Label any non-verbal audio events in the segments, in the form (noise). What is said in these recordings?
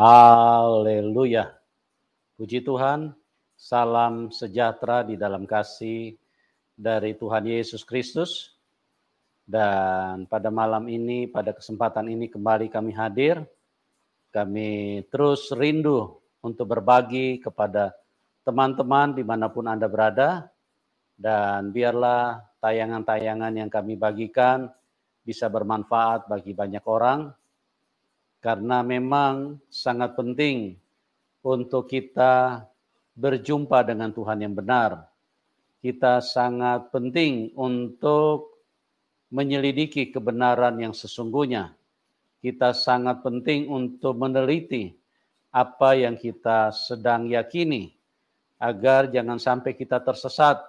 Haleluya. Puji Tuhan, salam sejahtera di dalam kasih dari Tuhan Yesus Kristus. Dan pada malam ini, pada kesempatan ini kembali kami hadir. Kami terus rindu untuk berbagi kepada teman-teman dimanapun Anda berada. Dan biarlah tayangan-tayangan yang kami bagikan bisa bermanfaat bagi banyak orang karena memang sangat penting untuk kita berjumpa dengan Tuhan yang benar. Kita sangat penting untuk menyelidiki kebenaran yang sesungguhnya. Kita sangat penting untuk meneliti apa yang kita sedang yakini agar jangan sampai kita tersesat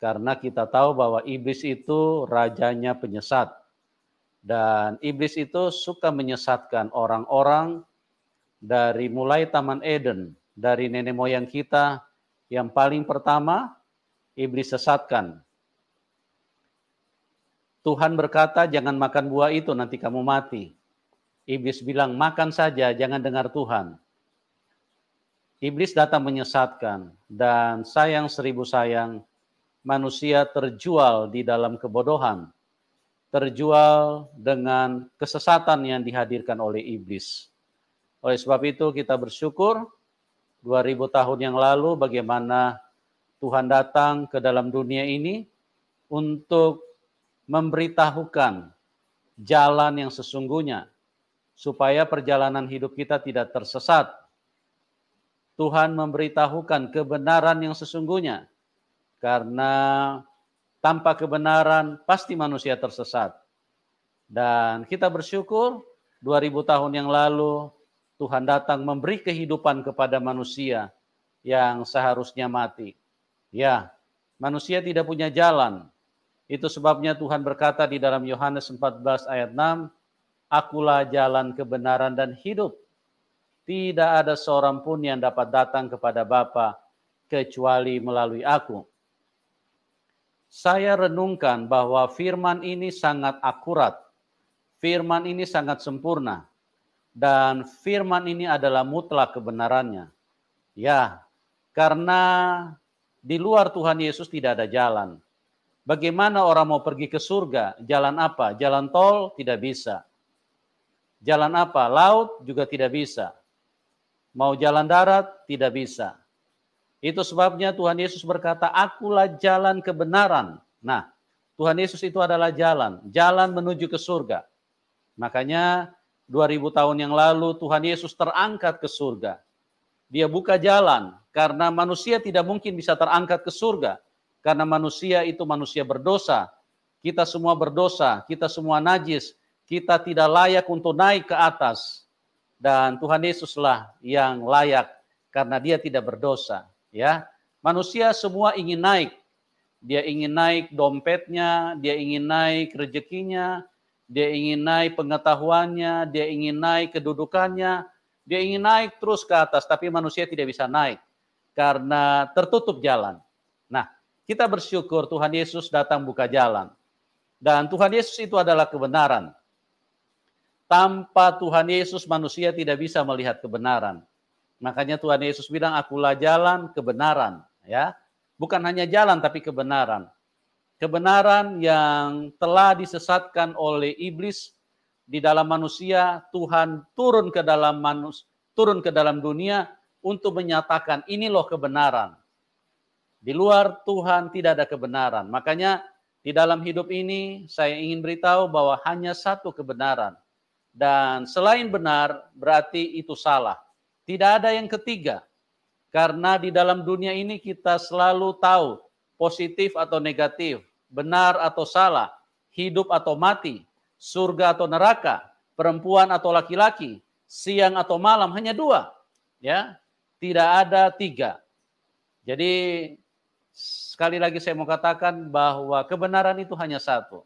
karena kita tahu bahwa iblis itu rajanya penyesat dan iblis itu suka menyesatkan orang-orang dari mulai Taman Eden, dari nenek moyang kita yang paling pertama iblis sesatkan. Tuhan berkata, "Jangan makan buah itu, nanti kamu mati." Iblis bilang, "Makan saja, jangan dengar Tuhan." Iblis datang menyesatkan, dan sayang seribu sayang, manusia terjual di dalam kebodohan terjual dengan kesesatan yang dihadirkan oleh iblis. Oleh sebab itu kita bersyukur 2000 tahun yang lalu bagaimana Tuhan datang ke dalam dunia ini untuk memberitahukan jalan yang sesungguhnya supaya perjalanan hidup kita tidak tersesat. Tuhan memberitahukan kebenaran yang sesungguhnya karena tanpa kebenaran pasti manusia tersesat. Dan kita bersyukur 2000 tahun yang lalu Tuhan datang memberi kehidupan kepada manusia yang seharusnya mati. Ya, manusia tidak punya jalan. Itu sebabnya Tuhan berkata di dalam Yohanes 14 ayat 6, Akulah jalan kebenaran dan hidup. Tidak ada seorang pun yang dapat datang kepada Bapa kecuali melalui aku saya renungkan bahwa firman ini sangat akurat. Firman ini sangat sempurna. Dan firman ini adalah mutlak kebenarannya. Ya, karena di luar Tuhan Yesus tidak ada jalan. Bagaimana orang mau pergi ke surga? Jalan apa? Jalan tol tidak bisa. Jalan apa? Laut juga tidak bisa. Mau jalan darat tidak bisa. Itu sebabnya Tuhan Yesus berkata, "Akulah jalan kebenaran." Nah, Tuhan Yesus itu adalah jalan, jalan menuju ke surga. Makanya 2000 tahun yang lalu Tuhan Yesus terangkat ke surga. Dia buka jalan karena manusia tidak mungkin bisa terangkat ke surga karena manusia itu manusia berdosa. Kita semua berdosa, kita semua najis, kita tidak layak untuk naik ke atas. Dan Tuhan Yesuslah yang layak karena dia tidak berdosa. Ya, manusia semua ingin naik. Dia ingin naik dompetnya, dia ingin naik rezekinya, dia ingin naik pengetahuannya, dia ingin naik kedudukannya, dia ingin naik terus ke atas, tapi manusia tidak bisa naik karena tertutup jalan. Nah, kita bersyukur Tuhan Yesus datang buka jalan. Dan Tuhan Yesus itu adalah kebenaran. Tanpa Tuhan Yesus manusia tidak bisa melihat kebenaran. Makanya Tuhan Yesus bilang, akulah jalan kebenaran. ya Bukan hanya jalan, tapi kebenaran. Kebenaran yang telah disesatkan oleh iblis di dalam manusia, Tuhan turun ke dalam manus, turun ke dalam dunia untuk menyatakan ini loh kebenaran. Di luar Tuhan tidak ada kebenaran. Makanya di dalam hidup ini saya ingin beritahu bahwa hanya satu kebenaran. Dan selain benar berarti itu salah. Tidak ada yang ketiga. Karena di dalam dunia ini kita selalu tahu positif atau negatif, benar atau salah, hidup atau mati, surga atau neraka, perempuan atau laki-laki, siang atau malam, hanya dua. Ya, tidak ada tiga. Jadi sekali lagi saya mau katakan bahwa kebenaran itu hanya satu.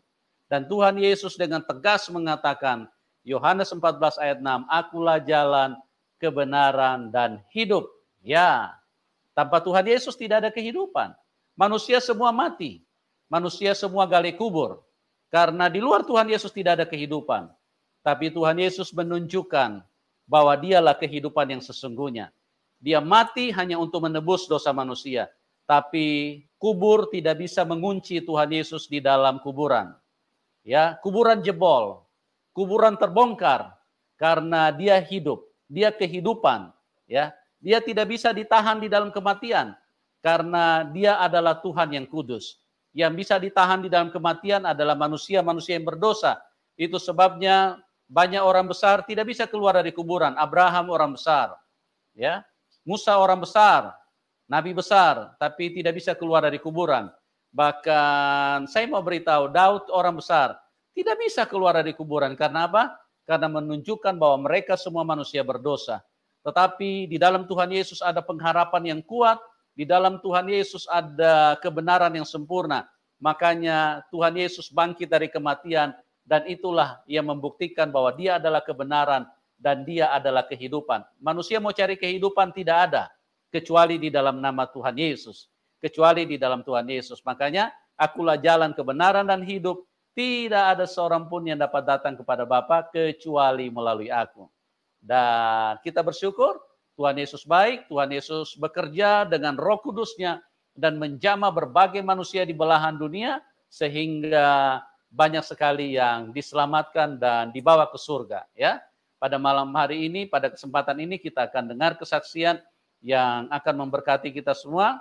Dan Tuhan Yesus dengan tegas mengatakan, Yohanes 14 ayat 6, akulah jalan, kebenaran, dan hidup. Ya, tanpa Tuhan Yesus tidak ada kehidupan. Manusia semua mati. Manusia semua gali kubur. Karena di luar Tuhan Yesus tidak ada kehidupan. Tapi Tuhan Yesus menunjukkan bahwa dialah kehidupan yang sesungguhnya. Dia mati hanya untuk menebus dosa manusia. Tapi kubur tidak bisa mengunci Tuhan Yesus di dalam kuburan. Ya, kuburan jebol, kuburan terbongkar karena dia hidup dia kehidupan, ya. Dia tidak bisa ditahan di dalam kematian karena dia adalah Tuhan yang kudus. Yang bisa ditahan di dalam kematian adalah manusia-manusia yang berdosa. Itu sebabnya banyak orang besar tidak bisa keluar dari kuburan. Abraham orang besar, ya. Musa orang besar, nabi besar, tapi tidak bisa keluar dari kuburan. Bahkan saya mau beritahu Daud orang besar, tidak bisa keluar dari kuburan karena apa? karena menunjukkan bahwa mereka semua manusia berdosa. Tetapi di dalam Tuhan Yesus ada pengharapan yang kuat, di dalam Tuhan Yesus ada kebenaran yang sempurna. Makanya Tuhan Yesus bangkit dari kematian dan itulah yang membuktikan bahwa dia adalah kebenaran dan dia adalah kehidupan. Manusia mau cari kehidupan tidak ada kecuali di dalam nama Tuhan Yesus, kecuali di dalam Tuhan Yesus. Makanya akulah jalan kebenaran dan hidup. Tidak ada seorang pun yang dapat datang kepada Bapa kecuali melalui aku. Dan kita bersyukur Tuhan Yesus baik, Tuhan Yesus bekerja dengan roh kudusnya dan menjama berbagai manusia di belahan dunia sehingga banyak sekali yang diselamatkan dan dibawa ke surga. Ya, Pada malam hari ini, pada kesempatan ini kita akan dengar kesaksian yang akan memberkati kita semua.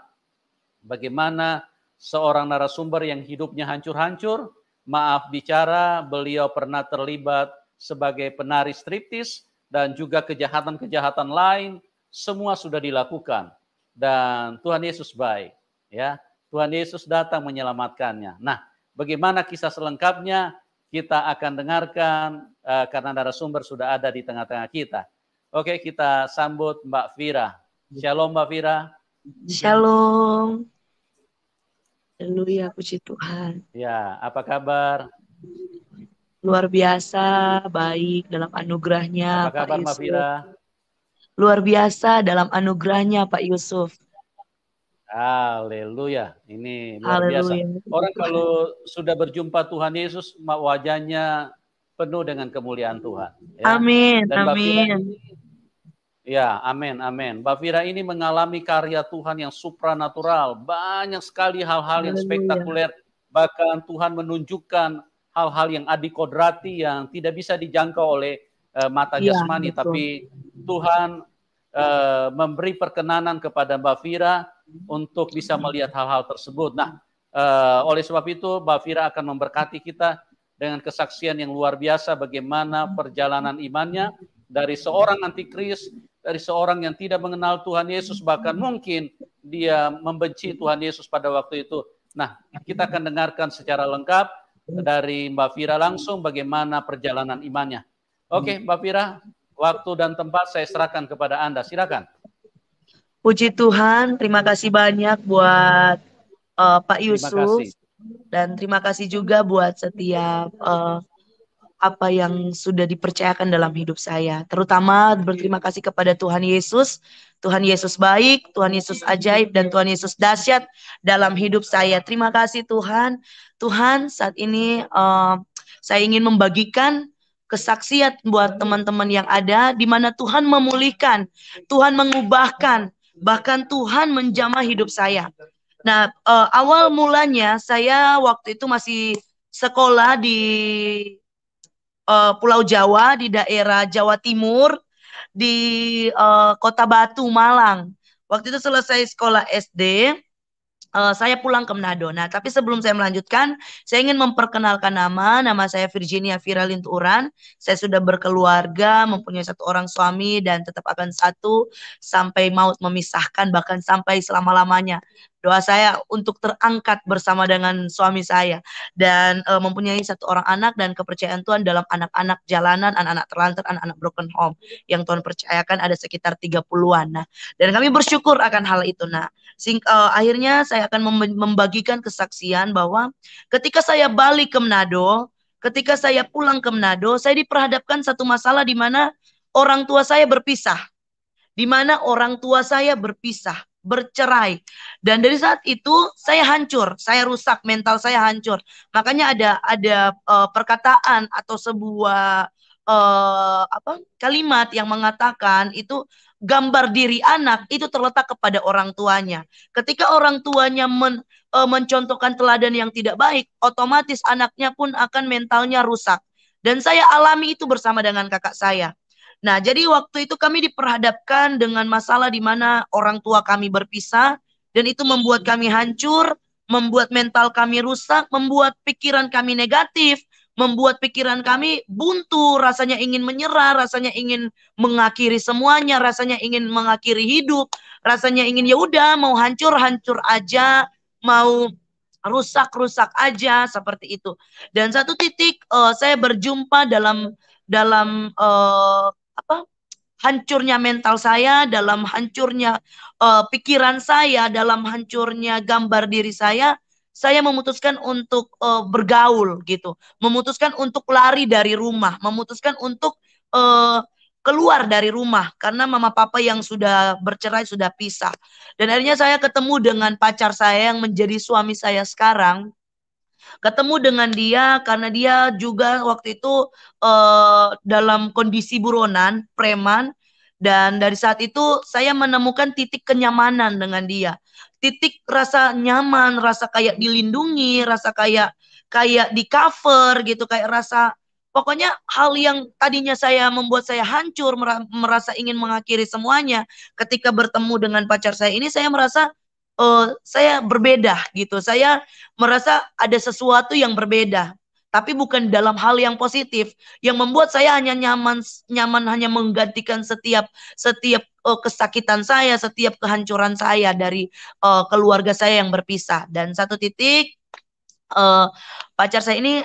Bagaimana seorang narasumber yang hidupnya hancur-hancur, maaf bicara, beliau pernah terlibat sebagai penari striptis dan juga kejahatan-kejahatan lain, semua sudah dilakukan dan Tuhan Yesus baik, ya. Tuhan Yesus datang menyelamatkannya. Nah, bagaimana kisah selengkapnya kita akan dengarkan uh, karena narasumber sudah ada di tengah-tengah kita. Oke, kita sambut Mbak Fira. Shalom Mbak Vira. Shalom. Haleluya, puji Tuhan. Ya, apa kabar? Luar biasa, baik dalam anugerahnya apa kabar, Pak Yusuf. Luar biasa dalam anugerahnya Pak Yusuf. Haleluya, ini luar Haleluya. biasa. Orang kalau sudah berjumpa Tuhan Yesus, wajahnya penuh dengan kemuliaan Tuhan. Ya? Amin, Dan amin. Ya, amin, amin. Mbak Fira ini mengalami karya Tuhan yang supranatural. Banyak sekali hal-hal yang spektakuler. Bahkan Tuhan menunjukkan hal-hal yang adikodrati yang tidak bisa dijangkau oleh uh, mata iya, jasmani. Ya, Tapi Tuhan uh, memberi perkenanan kepada Mbak Vira untuk bisa melihat hal-hal tersebut. Nah, uh, oleh sebab itu Mbak Vira akan memberkati kita dengan kesaksian yang luar biasa bagaimana perjalanan imannya dari seorang antikris dari seorang yang tidak mengenal Tuhan Yesus bahkan mungkin dia membenci Tuhan Yesus pada waktu itu. Nah, kita akan dengarkan secara lengkap dari Mbak Fira langsung bagaimana perjalanan imannya. Oke, Mbak Fira, waktu dan tempat saya serahkan kepada Anda. Silakan. Puji Tuhan, terima kasih banyak buat uh, Pak Yusuf terima kasih. dan terima kasih juga buat setiap uh, apa yang iya. sudah dipercayakan dalam iya. hidup saya. Terutama iya. berterima kasih kepada Tuhan Yesus. Tuhan Yesus baik, Tuhan Yesus ajaib, dan Tuhan Yesus dahsyat dalam hidup saya. Terima kasih Tuhan. Tuhan saat ini uh, saya ingin membagikan kesaksian buat teman-teman yang ada di mana Tuhan memulihkan, Tuhan mengubahkan, bahkan Tuhan menjamah hidup saya. Nah, uh, awal mulanya saya waktu itu masih sekolah di uh, Pulau Jawa, di daerah Jawa Timur, di uh, Kota Batu, Malang. Waktu itu selesai sekolah SD, uh, eh, saya pulang ke Manado. Nah, tapi sebelum saya melanjutkan, saya ingin memperkenalkan nama. Nama saya Virginia Vira Linturan. Saya sudah berkeluarga, mempunyai satu orang suami dan tetap akan satu sampai maut memisahkan bahkan sampai selama-lamanya. Doa saya untuk terangkat bersama dengan suami saya dan uh, mempunyai satu orang anak dan kepercayaan Tuhan dalam anak-anak jalanan, anak-anak terlantar, anak-anak broken home yang Tuhan percayakan ada sekitar 30-an. Nah, dan kami bersyukur akan hal itu. Nah, sing uh, akhirnya saya akan membagikan kesaksian bahwa ketika saya balik ke Manado, ketika saya pulang ke Manado, saya diperhadapkan satu masalah di mana orang tua saya berpisah. Di mana orang tua saya berpisah bercerai. Dan dari saat itu saya hancur, saya rusak, mental saya hancur. Makanya ada ada uh, perkataan atau sebuah uh, apa kalimat yang mengatakan itu gambar diri anak itu terletak kepada orang tuanya. Ketika orang tuanya men, eh, mencontohkan teladan yang tidak baik, otomatis anaknya pun akan mentalnya rusak. Dan saya alami itu bersama dengan kakak saya Nah, jadi waktu itu kami diperhadapkan dengan masalah di mana orang tua kami berpisah dan itu membuat kami hancur, membuat mental kami rusak, membuat pikiran kami negatif, membuat pikiran kami buntu, rasanya ingin menyerah, rasanya ingin mengakhiri semuanya, rasanya ingin mengakhiri hidup, rasanya ingin ya udah mau hancur hancur aja, mau rusak-rusak aja seperti itu. Dan satu titik uh, saya berjumpa dalam dalam uh, apa hancurnya mental saya, dalam hancurnya uh, pikiran saya, dalam hancurnya gambar diri saya, saya memutuskan untuk uh, bergaul gitu, memutuskan untuk lari dari rumah, memutuskan untuk uh, keluar dari rumah karena mama papa yang sudah bercerai sudah pisah. Dan akhirnya saya ketemu dengan pacar saya yang menjadi suami saya sekarang Ketemu dengan dia karena dia juga waktu itu uh, dalam kondisi buronan, preman dan dari saat itu saya menemukan titik kenyamanan dengan dia. Titik rasa nyaman, rasa kayak dilindungi, rasa kayak kayak di cover gitu, kayak rasa Pokoknya hal yang tadinya saya membuat saya hancur, merasa ingin mengakhiri semuanya. Ketika bertemu dengan pacar saya ini, saya merasa uh, saya berbeda gitu. Saya merasa ada sesuatu yang berbeda, tapi bukan dalam hal yang positif yang membuat saya hanya nyaman nyaman hanya menggantikan setiap setiap uh, kesakitan saya, setiap kehancuran saya dari uh, keluarga saya yang berpisah. Dan satu titik uh, pacar saya ini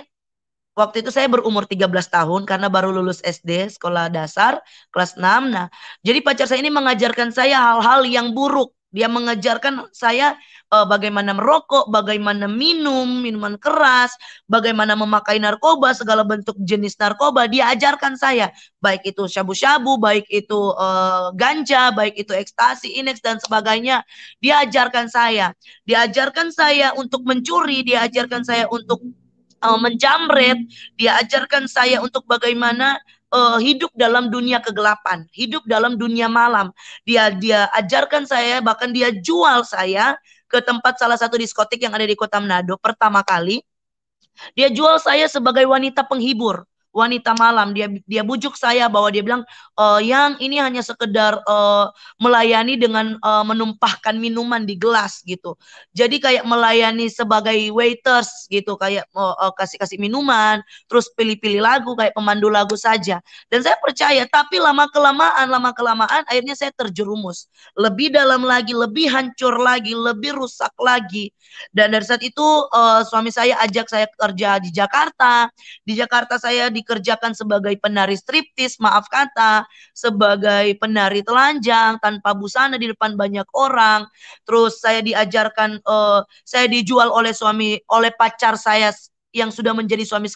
waktu itu saya berumur 13 tahun karena baru lulus SD, sekolah dasar, kelas 6. Nah, jadi pacar saya ini mengajarkan saya hal-hal yang buruk dia mengejarkan saya uh, bagaimana merokok, bagaimana minum minuman keras, bagaimana memakai narkoba, segala bentuk jenis narkoba. Dia ajarkan saya, baik itu syabu-syabu, baik itu uh, ganja, baik itu ekstasi, ineks dan sebagainya. Dia ajarkan saya. Dia ajarkan saya untuk mencuri, dia ajarkan saya untuk uh, menjamret, dia ajarkan saya untuk bagaimana uh, hidup dalam dunia kegelapan, hidup dalam dunia malam. Dia dia ajarkan saya bahkan dia jual saya ke tempat salah satu diskotik yang ada di Kota Manado pertama kali. Dia jual saya sebagai wanita penghibur wanita malam dia dia bujuk saya bahwa dia bilang e, yang ini hanya sekedar e, melayani dengan e, menumpahkan minuman di gelas gitu jadi kayak melayani sebagai waiters gitu kayak e, oh, e, kasih oh, kasih minuman terus pilih-pilih lagu kayak pemandu lagu saja dan saya percaya tapi lama kelamaan lama kelamaan akhirnya saya terjerumus lebih dalam lagi lebih hancur lagi lebih rusak lagi dan dari saat itu e, suami saya ajak saya kerja di Jakarta di Jakarta saya di dikerjakan sebagai penari striptis, maaf kata, sebagai penari telanjang tanpa busana di depan banyak orang. Terus saya diajarkan uh, saya dijual oleh suami oleh pacar saya yang sudah menjadi suami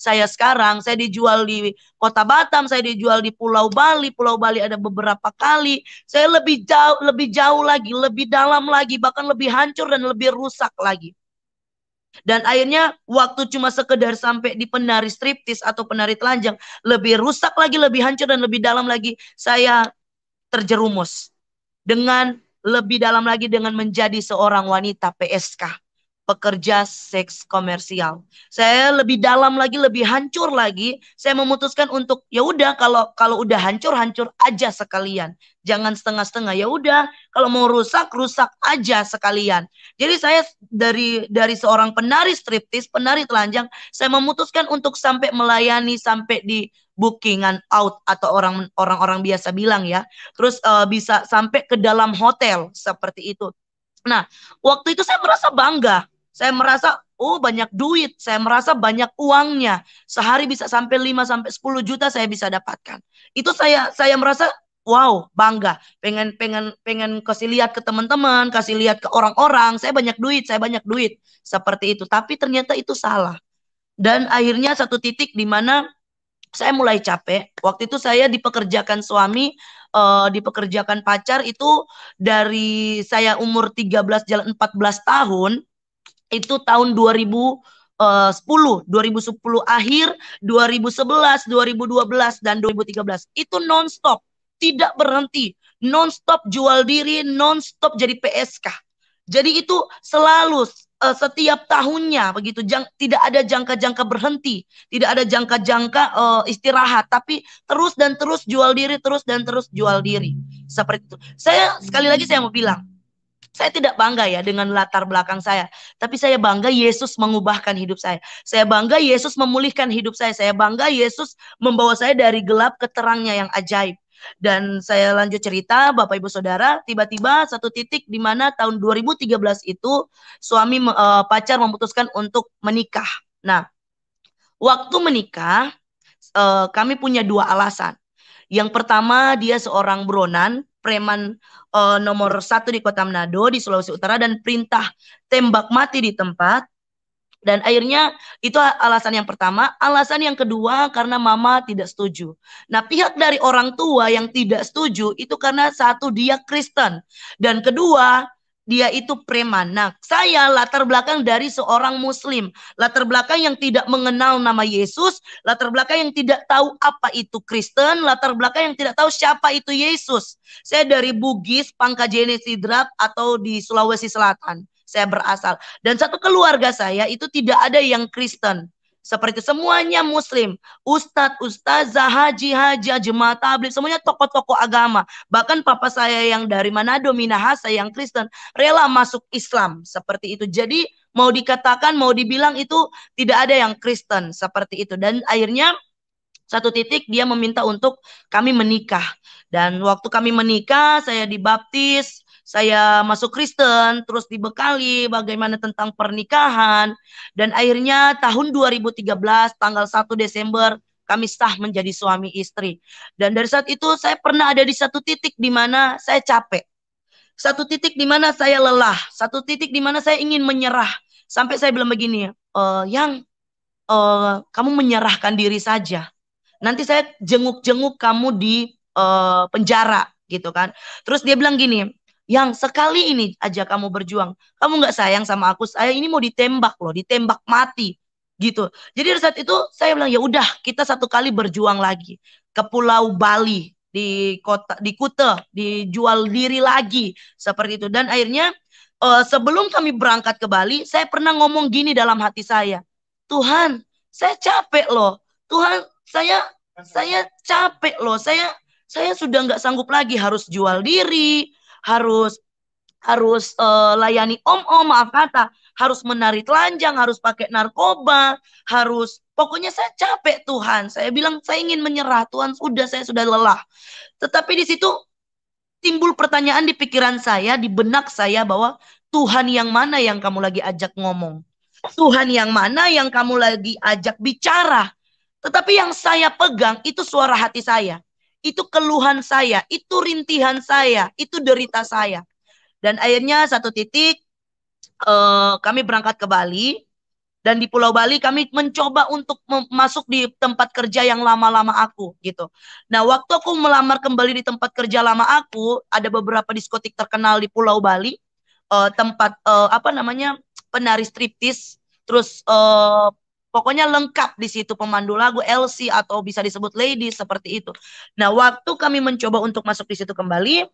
saya sekarang. Saya dijual di Kota Batam, saya dijual di Pulau Bali. Pulau Bali ada beberapa kali. Saya lebih jauh, lebih jauh lagi, lebih dalam lagi, bahkan lebih hancur dan lebih rusak lagi. Dan akhirnya waktu cuma sekedar sampai di penari striptis atau penari telanjang lebih rusak lagi, lebih hancur dan lebih dalam lagi. Saya terjerumus dengan lebih dalam lagi dengan menjadi seorang wanita PSK pekerja seks komersial. Saya lebih dalam lagi, lebih hancur lagi. Saya memutuskan untuk ya udah kalau kalau udah hancur hancur aja sekalian. Jangan setengah-setengah. Ya udah kalau mau rusak rusak aja sekalian. Jadi saya dari dari seorang penari striptis, penari telanjang, saya memutuskan untuk sampai melayani sampai di bookingan out atau orang orang-orang biasa bilang ya. Terus uh, bisa sampai ke dalam hotel seperti itu. Nah, waktu itu saya merasa bangga saya merasa oh banyak duit, saya merasa banyak uangnya. Sehari bisa sampai 5 sampai 10 juta saya bisa dapatkan. Itu saya saya merasa wow, bangga. Pengen pengen pengen kasih lihat ke teman-teman, kasih lihat ke orang-orang, saya banyak duit, saya banyak duit. Seperti itu. Tapi ternyata itu salah. Dan akhirnya satu titik di mana saya mulai capek. Waktu itu saya dipekerjakan suami, uh, dipekerjakan pacar itu dari saya umur 13 jalan 14 tahun itu tahun 2010, 2010 eh, akhir, 2011, 2012 dan 2013. Itu nonstop, tidak berhenti, nonstop jual diri, nonstop jadi PSK. Jadi itu selalu eh, setiap tahunnya begitu jang, tidak ada jangka-jangka berhenti, tidak ada jangka-jangka uh, istirahat, tapi terus dan terus jual diri, terus dan terus jual diri. Seperti itu. Saya sekali lagi saya mau bilang, saya tidak bangga ya dengan latar belakang saya, tapi saya bangga Yesus mengubahkan hidup saya. Saya bangga Yesus memulihkan hidup saya. Saya bangga Yesus membawa saya dari gelap ke terangnya yang ajaib. Dan saya lanjut cerita, Bapak Ibu Saudara, tiba-tiba satu titik di mana tahun 2013 itu suami e, pacar memutuskan untuk menikah. Nah, waktu menikah e, kami punya dua alasan. Yang pertama dia seorang Bronan preman uh, nomor satu di kota Manado di Sulawesi Utara dan perintah tembak mati di tempat dan akhirnya itu alasan yang pertama. Alasan yang kedua karena mama tidak setuju. Nah pihak dari orang tua yang tidak setuju itu karena satu dia Kristen. Dan kedua dia itu preman. Nah, saya latar belakang dari seorang muslim, latar belakang yang tidak mengenal nama Yesus, latar belakang yang tidak tahu apa itu Kristen, latar belakang yang tidak tahu siapa itu Yesus. Saya dari Bugis, Pangkajene Sidrap atau di Sulawesi Selatan. Saya berasal dan satu keluarga saya itu tidak ada yang Kristen. Seperti semuanya muslim. Ustadz, ustazah, haji, haji, jemaah tabligh, semuanya tokoh-tokoh agama. Bahkan papa saya yang dari Manado, Minahasa, yang Kristen, rela masuk Islam. Seperti itu. Jadi mau dikatakan, mau dibilang itu tidak ada yang Kristen. Seperti itu. Dan akhirnya satu titik dia meminta untuk kami menikah. Dan waktu kami menikah, saya dibaptis, saya masuk Kristen, terus dibekali bagaimana tentang pernikahan dan akhirnya tahun 2013 tanggal 1 Desember kami sah menjadi suami istri. Dan dari saat itu saya pernah ada di satu titik di mana saya capek. Satu titik di mana saya lelah, satu titik di mana saya ingin menyerah. Sampai saya bilang begini, e, yang e, kamu menyerahkan diri saja. Nanti saya jenguk-jenguk kamu di e, penjara gitu kan. Terus dia bilang gini, yang sekali ini aja kamu berjuang, kamu nggak sayang sama aku, saya ini mau ditembak loh, ditembak mati gitu. Jadi saat itu saya bilang ya udah kita satu kali berjuang lagi ke Pulau Bali di kota di Kute dijual diri lagi seperti itu dan akhirnya uh, sebelum kami berangkat ke Bali saya pernah ngomong gini dalam hati saya Tuhan saya capek loh Tuhan saya saya capek loh saya saya sudah nggak sanggup lagi harus jual diri harus harus uh, layani om-om maaf kata, harus menari telanjang, harus pakai narkoba, harus pokoknya saya capek Tuhan. Saya bilang saya ingin menyerah Tuhan, sudah saya sudah lelah. Tetapi di situ timbul pertanyaan di pikiran saya, di benak saya bahwa Tuhan yang mana yang kamu lagi ajak ngomong? Tuhan yang mana yang kamu lagi ajak bicara? Tetapi yang saya pegang itu suara hati saya. Itu keluhan saya, itu rintihan saya, itu derita saya. Dan akhirnya satu titik uh, kami berangkat ke Bali dan di Pulau Bali kami mencoba untuk masuk di tempat kerja yang lama-lama aku gitu. Nah, waktu aku melamar kembali di tempat kerja lama aku, ada beberapa diskotik terkenal di Pulau Bali, uh, tempat uh, apa namanya penari striptis, terus uh, Pokoknya lengkap di situ pemandu lagu LC atau bisa disebut lady seperti itu. Nah, waktu kami mencoba untuk masuk di situ kembali,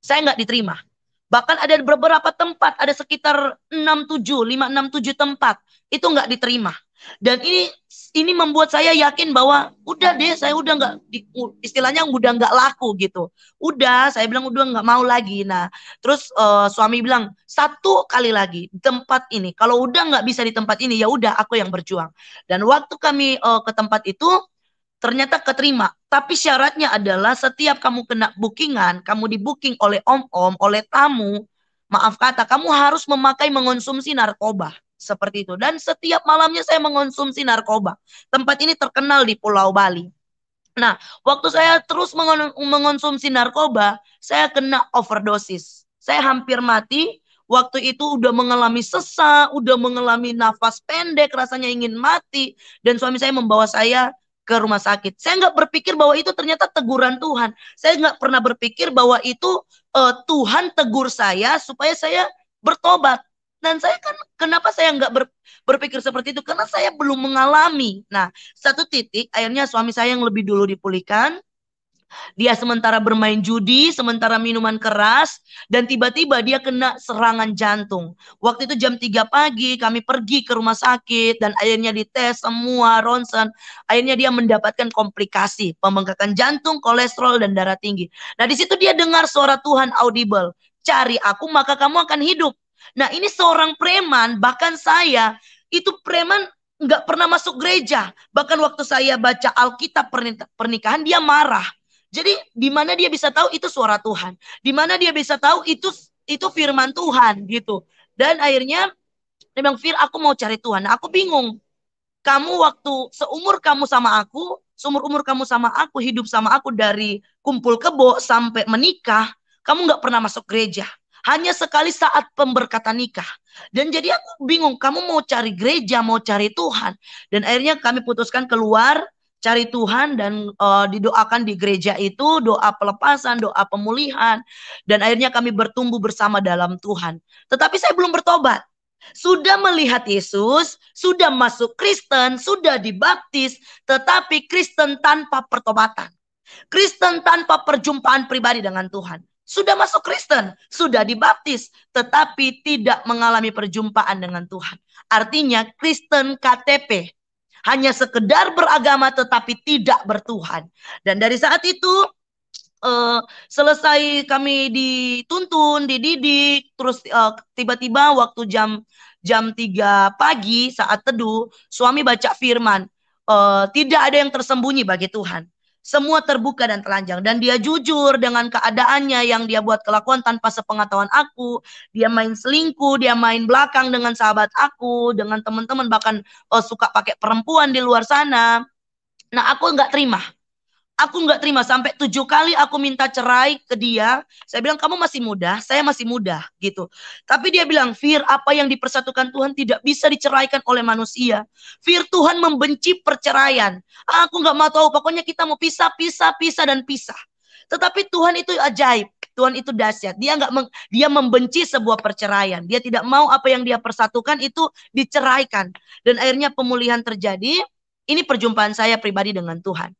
saya nggak diterima. Bahkan ada beberapa tempat, ada sekitar tujuh, 5, 6, 7 tempat. Itu nggak diterima. Dan ini ini membuat saya yakin bahwa udah deh saya udah nggak istilahnya udah nggak laku gitu udah saya bilang udah nggak mau lagi nah terus uh, suami bilang satu kali lagi tempat ini kalau udah nggak bisa di tempat ini ya udah aku yang berjuang dan waktu kami uh, ke tempat itu ternyata keterima tapi syaratnya adalah setiap kamu kena bookingan kamu di booking oleh om om oleh tamu maaf kata kamu harus memakai mengonsumsi narkoba seperti itu. Dan setiap malamnya saya mengonsumsi narkoba. Tempat ini terkenal di Pulau Bali. Nah, waktu saya terus mengonsumsi narkoba, saya kena overdosis. Saya hampir mati. Waktu itu udah mengalami sesak, udah mengalami nafas pendek, rasanya ingin mati. Dan suami saya membawa saya ke rumah sakit. Saya nggak berpikir bahwa itu ternyata teguran Tuhan. Saya nggak pernah berpikir bahwa itu uh, Tuhan tegur saya supaya saya bertobat. Dan saya kan kenapa saya nggak ber, berpikir seperti itu? Karena saya belum mengalami. Nah, satu titik akhirnya suami saya yang lebih dulu dipulihkan. Dia sementara bermain judi, sementara minuman keras, dan tiba-tiba dia kena serangan jantung. Waktu itu jam 3 pagi kami pergi ke rumah sakit dan akhirnya dites semua ronsen. Akhirnya dia mendapatkan komplikasi, pembengkakan jantung, kolesterol, dan darah tinggi. Nah di situ dia dengar suara Tuhan audible. Cari aku maka kamu akan hidup. Nah ini seorang preman, bahkan saya, itu preman nggak pernah masuk gereja. Bahkan waktu saya baca Alkitab pernikahan, dia marah. Jadi di mana dia bisa tahu itu suara Tuhan? Di mana dia bisa tahu itu itu firman Tuhan gitu. Dan akhirnya memang Fir, aku mau cari Tuhan. Nah, aku bingung. Kamu waktu seumur kamu sama aku, seumur umur kamu sama aku, hidup sama aku dari kumpul kebo sampai menikah, kamu nggak pernah masuk gereja. Hanya sekali saat pemberkatan nikah. Dan jadi aku bingung, kamu mau cari gereja, mau cari Tuhan. Dan akhirnya kami putuskan keluar cari Tuhan dan uh, didoakan di gereja itu doa pelepasan, doa pemulihan dan akhirnya kami bertumbuh bersama dalam Tuhan. Tetapi saya belum bertobat. Sudah melihat Yesus, sudah masuk Kristen, sudah dibaptis, tetapi Kristen tanpa pertobatan. Kristen tanpa perjumpaan pribadi dengan Tuhan sudah masuk Kristen, sudah dibaptis, tetapi tidak mengalami perjumpaan dengan Tuhan. Artinya Kristen KTP hanya sekedar beragama tetapi tidak bertuhan. Dan dari saat itu uh, selesai kami dituntun, dididik, terus tiba eh, tiba-tiba waktu jam jam 3 pagi saat teduh, suami baca firman, uh, tidak ada yang tersembunyi bagi Tuhan semua terbuka dan telanjang dan dia jujur dengan keadaannya yang dia buat kelakuan tanpa sepengetahuan aku dia main selingkuh dia main belakang dengan sahabat aku dengan teman-teman bahkan oh, suka pakai perempuan di luar sana nah aku nggak terima Aku nggak terima sampai tujuh kali aku minta cerai ke dia. Saya bilang kamu masih muda, saya masih muda gitu. Tapi dia bilang, Fir, apa yang dipersatukan Tuhan tidak bisa diceraikan oleh manusia. Fir, Tuhan membenci perceraian. Aku nggak mau tahu. Pokoknya kita mau pisah, pisah, pisah dan pisah. Tetapi Tuhan itu ajaib. Tuhan itu dahsyat. Dia nggak dia membenci sebuah perceraian. Dia tidak mau apa yang dia persatukan itu diceraikan. Dan akhirnya pemulihan terjadi. Ini perjumpaan saya pribadi dengan Tuhan.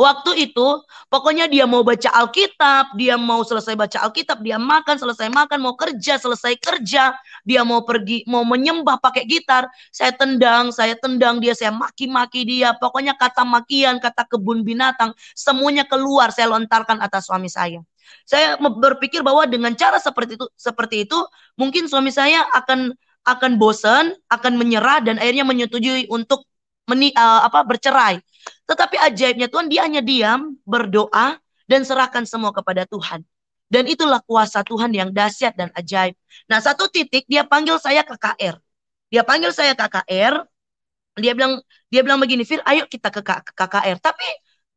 Waktu itu, pokoknya dia mau baca Alkitab, dia mau selesai baca Alkitab, dia makan, selesai makan, mau kerja, selesai kerja, dia mau pergi, mau menyembah pakai gitar. Saya tendang, saya tendang dia, saya maki-maki dia. Pokoknya kata makian, kata kebun binatang, semuanya keluar saya lontarkan atas suami saya. Saya berpikir bahwa dengan cara seperti itu, seperti itu mungkin suami saya akan akan bosan, akan menyerah dan akhirnya menyetujui untuk meni, uh, apa bercerai. Tetapi ajaibnya Tuhan dia hanya diam, berdoa dan serahkan semua kepada Tuhan. Dan itulah kuasa Tuhan yang dahsyat dan ajaib. Nah, satu titik dia panggil saya KKR. Dia panggil saya KKR. Dia bilang dia bilang begini, "Fir, ayo kita ke KKR." Tapi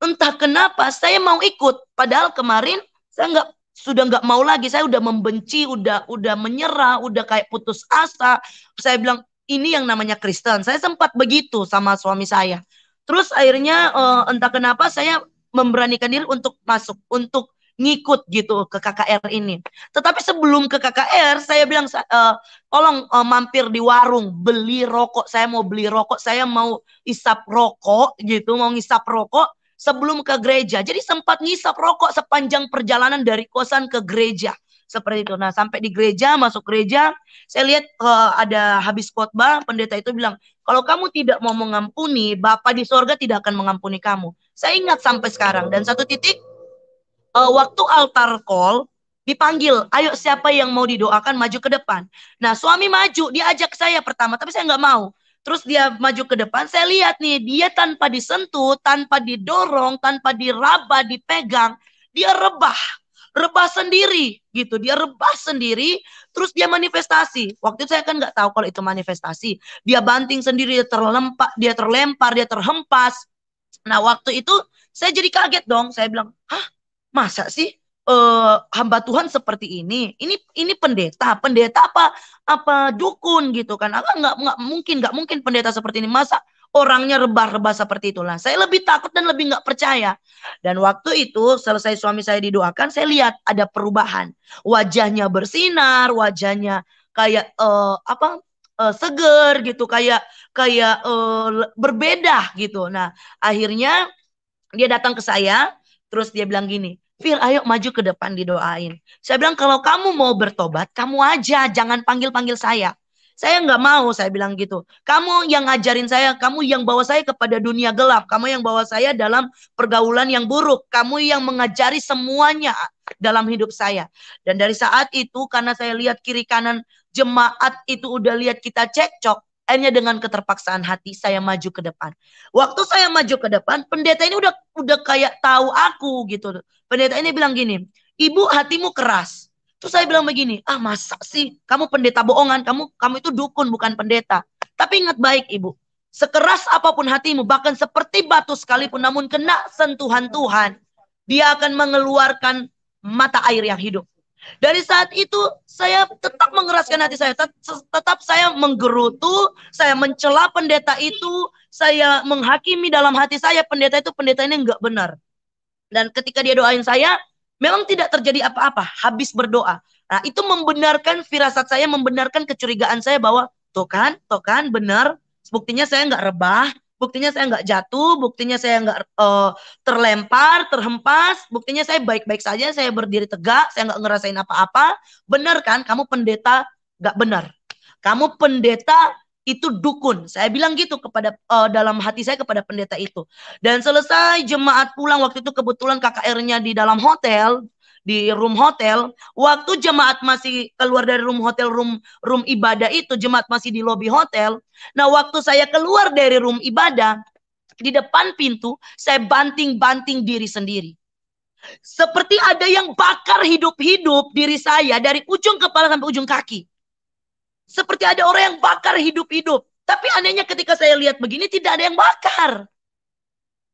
entah kenapa saya mau ikut padahal kemarin saya nggak sudah nggak mau lagi saya udah membenci udah udah menyerah udah kayak putus asa saya bilang ini yang namanya Kristen. Saya sempat begitu sama suami saya. Terus akhirnya uh, entah kenapa saya memberanikan diri untuk masuk, untuk ngikut gitu ke KKR ini. Tetapi sebelum ke KKR, saya bilang uh, tolong uh, mampir di warung beli rokok. Saya mau beli rokok, saya mau isap rokok gitu, mau ngisap rokok sebelum ke gereja. Jadi sempat ngisap rokok sepanjang perjalanan dari kosan ke gereja seperti itu. Nah, sampai di gereja, masuk gereja, saya lihat uh, ada habis khotbah, pendeta itu bilang, "Kalau kamu tidak mau mengampuni, Bapak di sorga tidak akan mengampuni kamu." Saya ingat sampai sekarang dan satu titik uh, waktu altar call dipanggil, ayo siapa yang mau didoakan maju ke depan. Nah suami maju, dia ajak saya pertama, tapi saya nggak mau. Terus dia maju ke depan, saya lihat nih, dia tanpa disentuh, tanpa didorong, tanpa diraba, dipegang, dia rebah rebah sendiri gitu dia rebah sendiri terus dia manifestasi waktu itu saya kan nggak tahu kalau itu manifestasi dia banting sendiri dia terlempar dia terlempar dia terhempas nah waktu itu saya jadi kaget dong saya bilang hah masa sih eh, hamba Tuhan seperti ini ini ini pendeta pendeta apa apa dukun gitu kan agak nggak nggak mungkin nggak mungkin pendeta seperti ini masa orangnya rebah-rebah seperti itulah. Saya lebih takut dan lebih nggak percaya. Dan waktu itu selesai suami saya didoakan, saya lihat ada perubahan. Wajahnya bersinar, wajahnya kayak uh, apa? Uh, seger gitu, kayak kayak uh, berbeda gitu. Nah, akhirnya dia datang ke saya, terus dia bilang gini, Fir, ayo maju ke depan didoain. Saya bilang kalau kamu mau bertobat, kamu aja, jangan panggil-panggil saya. Saya nggak mau, saya bilang gitu. Kamu yang ngajarin saya, kamu yang bawa saya kepada dunia gelap, kamu yang bawa saya dalam pergaulan yang buruk, kamu yang mengajari semuanya dalam hidup saya. Dan dari saat itu karena saya lihat kiri kanan jemaat itu udah lihat kita cekcok, akhirnya dengan keterpaksaan hati saya maju ke depan. Waktu saya maju ke depan, pendeta ini udah udah kayak tahu aku gitu. Pendeta ini bilang gini, "Ibu hatimu keras." Terus saya bilang begini, ah masa sih kamu pendeta bohongan, kamu kamu itu dukun bukan pendeta. Tapi ingat baik ibu, sekeras apapun hatimu, bahkan seperti batu sekalipun, namun kena sentuhan Tuhan, dia akan mengeluarkan mata air yang hidup. Dari saat itu saya tetap mengeraskan hati saya, tetap saya menggerutu, saya mencela pendeta itu, saya menghakimi dalam hati saya pendeta itu pendeta ini enggak benar. Dan ketika dia doain saya, Memang tidak terjadi apa-apa, habis berdoa. Nah, itu membenarkan firasat saya, membenarkan kecurigaan saya bahwa tuh kan, tuh kan, benar. Buktinya saya nggak rebah, buktinya saya nggak jatuh, buktinya saya nggak uh, terlempar, terhempas, buktinya saya baik-baik saja, saya berdiri tegak, saya nggak ngerasain apa-apa. Benar kan? Kamu pendeta nggak benar. Kamu pendeta itu dukun. Saya bilang gitu kepada uh, dalam hati saya kepada pendeta itu. Dan selesai jemaat pulang waktu itu kebetulan KKR-nya di dalam hotel, di room hotel. Waktu jemaat masih keluar dari room hotel, room room ibadah itu jemaat masih di lobi hotel. Nah, waktu saya keluar dari room ibadah, di depan pintu saya banting-banting diri sendiri. Seperti ada yang bakar hidup-hidup diri saya dari ujung kepala sampai ujung kaki. Seperti ada orang yang bakar hidup-hidup. Tapi anehnya ketika saya lihat begini tidak ada yang bakar.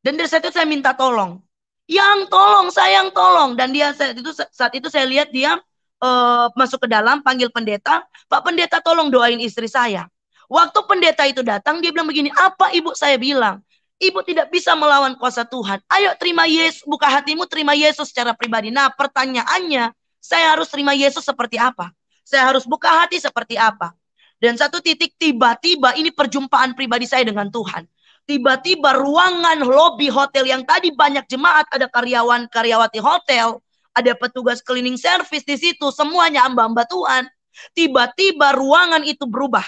Dan dari saat itu saya minta tolong. Yang tolong, sayang tolong. Dan dia saat itu saat itu saya lihat dia uh, masuk ke dalam, panggil pendeta. Pak pendeta tolong doain istri saya. Waktu pendeta itu datang, dia bilang begini, apa ibu saya bilang? Ibu tidak bisa melawan kuasa Tuhan. Ayo terima Yesus, buka hatimu terima Yesus secara pribadi. Nah pertanyaannya, saya harus terima Yesus seperti apa? Saya harus buka hati seperti apa. Dan satu titik tiba-tiba ini perjumpaan pribadi saya dengan Tuhan. Tiba-tiba ruangan lobi hotel yang tadi banyak jemaat, ada karyawan karyawati hotel, ada petugas cleaning service di situ, semuanya ambang batuan. Tiba-tiba ruangan itu berubah.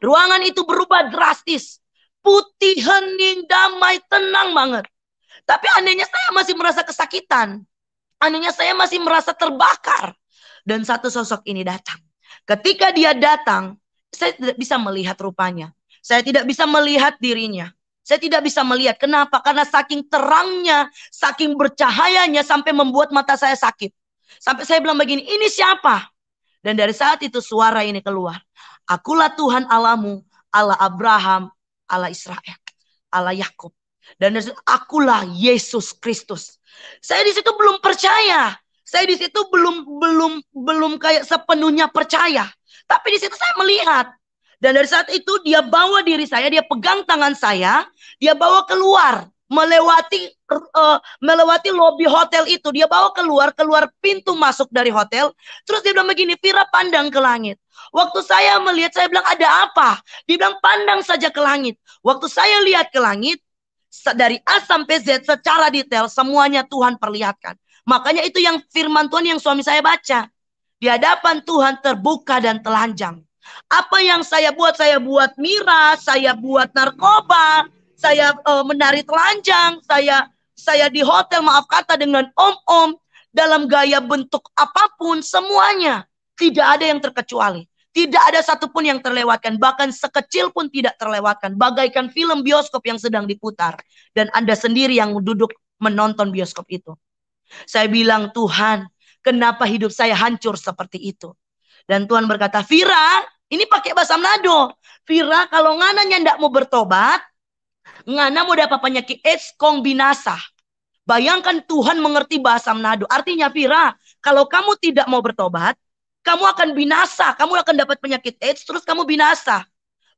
Ruangan itu berubah drastis. Putih, hening, damai, tenang banget. Tapi anehnya saya masih merasa kesakitan. Anehnya saya masih merasa terbakar dan satu sosok ini datang. Ketika dia datang, saya tidak bisa melihat rupanya. Saya tidak bisa melihat dirinya. Saya tidak bisa melihat. Kenapa? Karena saking terangnya, saking bercahayanya sampai membuat mata saya sakit. Sampai saya bilang begini, ini siapa? Dan dari saat itu suara ini keluar. Akulah Tuhan Alamu, Allah Abraham, Allah Israel, Allah Yakub. Dan dari situ, akulah Yesus Kristus. Saya di situ belum percaya. Saya di situ belum belum belum kayak sepenuhnya percaya, tapi di situ saya melihat dan dari saat itu dia bawa diri saya, dia pegang tangan saya, dia bawa keluar melewati uh, melewati lobi hotel itu. Dia bawa keluar, keluar pintu masuk dari hotel. Terus dia bilang begini, Vira pandang ke langit. Waktu saya melihat, saya bilang ada apa? Dia bilang pandang saja ke langit. Waktu saya lihat ke langit, dari A sampai Z secara detail semuanya Tuhan perlihatkan. Makanya itu yang firman Tuhan yang suami saya baca. Di hadapan Tuhan terbuka dan telanjang. Apa yang saya buat? Saya buat miras, saya buat narkoba, saya e, menari telanjang, saya saya di hotel maaf kata dengan om-om dalam gaya bentuk apapun semuanya tidak ada yang terkecuali. Tidak ada satupun yang terlewatkan, bahkan sekecil pun tidak terlewatkan. Bagaikan film bioskop yang sedang diputar. Dan Anda sendiri yang duduk menonton bioskop itu. Saya bilang, Tuhan, kenapa hidup saya hancur seperti itu? Dan Tuhan berkata, Vira, ini pakai bahasa Manado. Vira, kalau ngananya ndak mau bertobat, ngana mau dapat penyakit AIDS kong binasa. Bayangkan Tuhan mengerti bahasa Manado. Artinya Vira, kalau kamu tidak mau bertobat, kamu akan binasa. Kamu akan dapat penyakit AIDS, terus kamu binasa.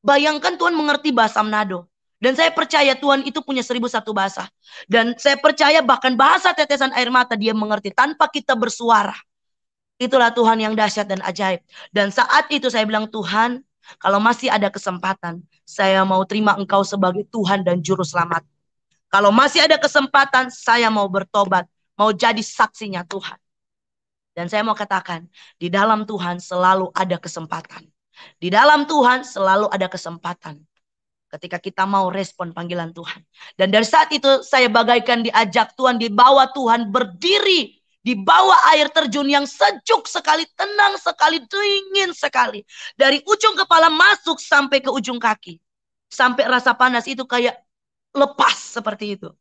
Bayangkan Tuhan mengerti bahasa Manado. Dan saya percaya Tuhan itu punya seribu satu bahasa. Dan saya percaya bahkan bahasa tetesan air mata dia mengerti tanpa kita bersuara. Itulah Tuhan yang dahsyat dan ajaib. Dan saat itu saya bilang Tuhan, kalau masih ada kesempatan, saya mau terima Engkau sebagai Tuhan dan Juru Selamat. Kalau masih ada kesempatan, saya mau bertobat, mau jadi saksinya Tuhan. Dan saya mau katakan, di dalam Tuhan selalu ada kesempatan. Di dalam Tuhan selalu ada kesempatan ketika kita mau respon panggilan Tuhan. Dan dari saat itu saya bagaikan diajak Tuhan, dibawa Tuhan berdiri di bawah air terjun yang sejuk sekali, tenang sekali, dingin sekali. Dari ujung kepala masuk sampai ke ujung kaki. Sampai rasa panas itu kayak lepas seperti itu.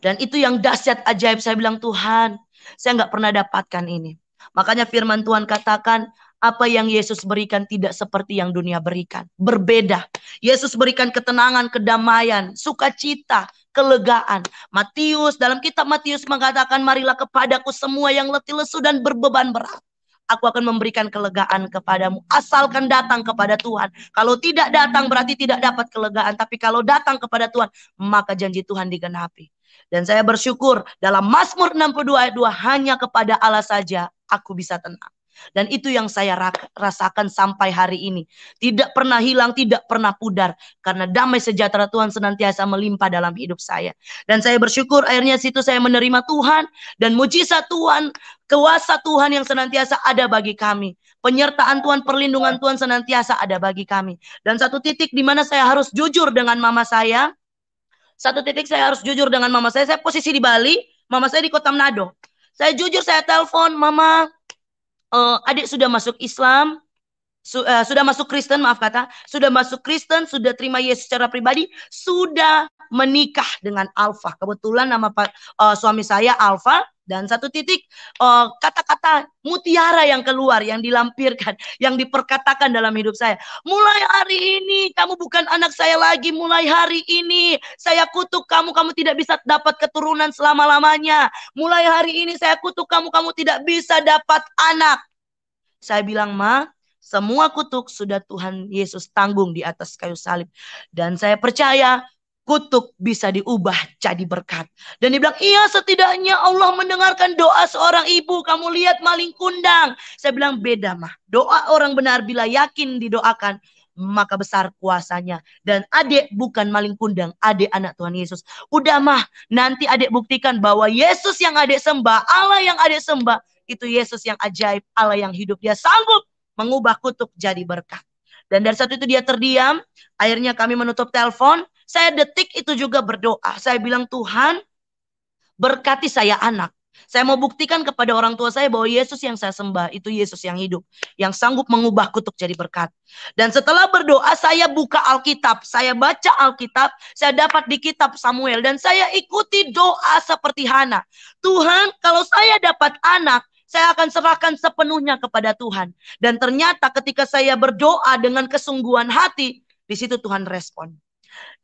Dan itu yang dahsyat ajaib saya bilang Tuhan, saya nggak pernah dapatkan ini. Makanya firman Tuhan katakan, apa yang Yesus berikan tidak seperti yang dunia berikan. Berbeda. Yesus berikan ketenangan, kedamaian, sukacita, kelegaan. Matius, dalam kitab Matius mengatakan, marilah kepadaku semua yang letih lesu dan berbeban berat. Aku akan memberikan kelegaan kepadamu. Asalkan datang kepada Tuhan. Kalau tidak datang berarti tidak dapat kelegaan. Tapi kalau datang kepada Tuhan, maka janji Tuhan digenapi. Dan saya bersyukur dalam Mazmur 62 ayat 2 hanya kepada Allah saja aku bisa tenang. Dan itu yang saya rasakan sampai hari ini. Tidak pernah hilang, tidak pernah pudar. Karena damai sejahtera Tuhan senantiasa melimpah dalam hidup saya. Dan saya bersyukur akhirnya situ saya menerima Tuhan. Dan mujizat Tuhan, kuasa Tuhan yang senantiasa ada bagi kami. Penyertaan Tuhan, perlindungan Tuhan senantiasa ada bagi kami. Dan satu titik di mana saya harus jujur dengan mama saya satu titik saya harus jujur dengan mama saya. Saya posisi di Bali, mama saya di Kota Manado. Saya jujur, saya telepon, mama, uh, adik sudah masuk Islam, su uh, sudah masuk Kristen, maaf kata, sudah masuk Kristen, sudah terima Yesus secara pribadi, sudah menikah dengan Alfa. Kebetulan nama uh, suami saya Alfa, dan satu titik eh, kata-kata uh, mutiara yang keluar yang dilampirkan (laughs) yang diperkatakan dalam hidup saya mulai hari ini kamu bukan anak saya lagi mulai hari ini saya kutuk kamu kamu tidak bisa dapat keturunan selama-lamanya mulai hari ini saya kutuk kamu kamu tidak bisa dapat anak saya bilang ma semua kutuk sudah Tuhan Yesus tanggung di atas kayu salib dan saya percaya kutuk bisa diubah jadi berkat. Dan dia bilang, iya setidaknya Allah mendengarkan doa seorang ibu. Kamu lihat maling kundang. Saya bilang, beda mah. Doa orang benar bila yakin didoakan, maka besar kuasanya. Dan adik bukan maling kundang, adik anak Tuhan Yesus. Udah mah, nanti adik buktikan bahwa Yesus yang adik sembah, Allah yang adik sembah, itu Yesus yang ajaib, Allah yang hidup. Dia sanggup mengubah kutuk jadi berkat. Dan dari satu itu dia terdiam, akhirnya kami menutup telepon, saya detik itu juga berdoa. Saya bilang Tuhan berkati saya anak. Saya mau buktikan kepada orang tua saya bahwa Yesus yang saya sembah itu Yesus yang hidup, yang sanggup mengubah kutuk jadi berkat. Dan setelah berdoa, saya buka Alkitab, saya baca Alkitab, saya dapat di kitab Samuel, dan saya ikuti doa seperti Hana. Tuhan, kalau saya dapat anak, saya akan serahkan sepenuhnya kepada Tuhan. Dan ternyata ketika saya berdoa dengan kesungguhan hati, di situ Tuhan respon.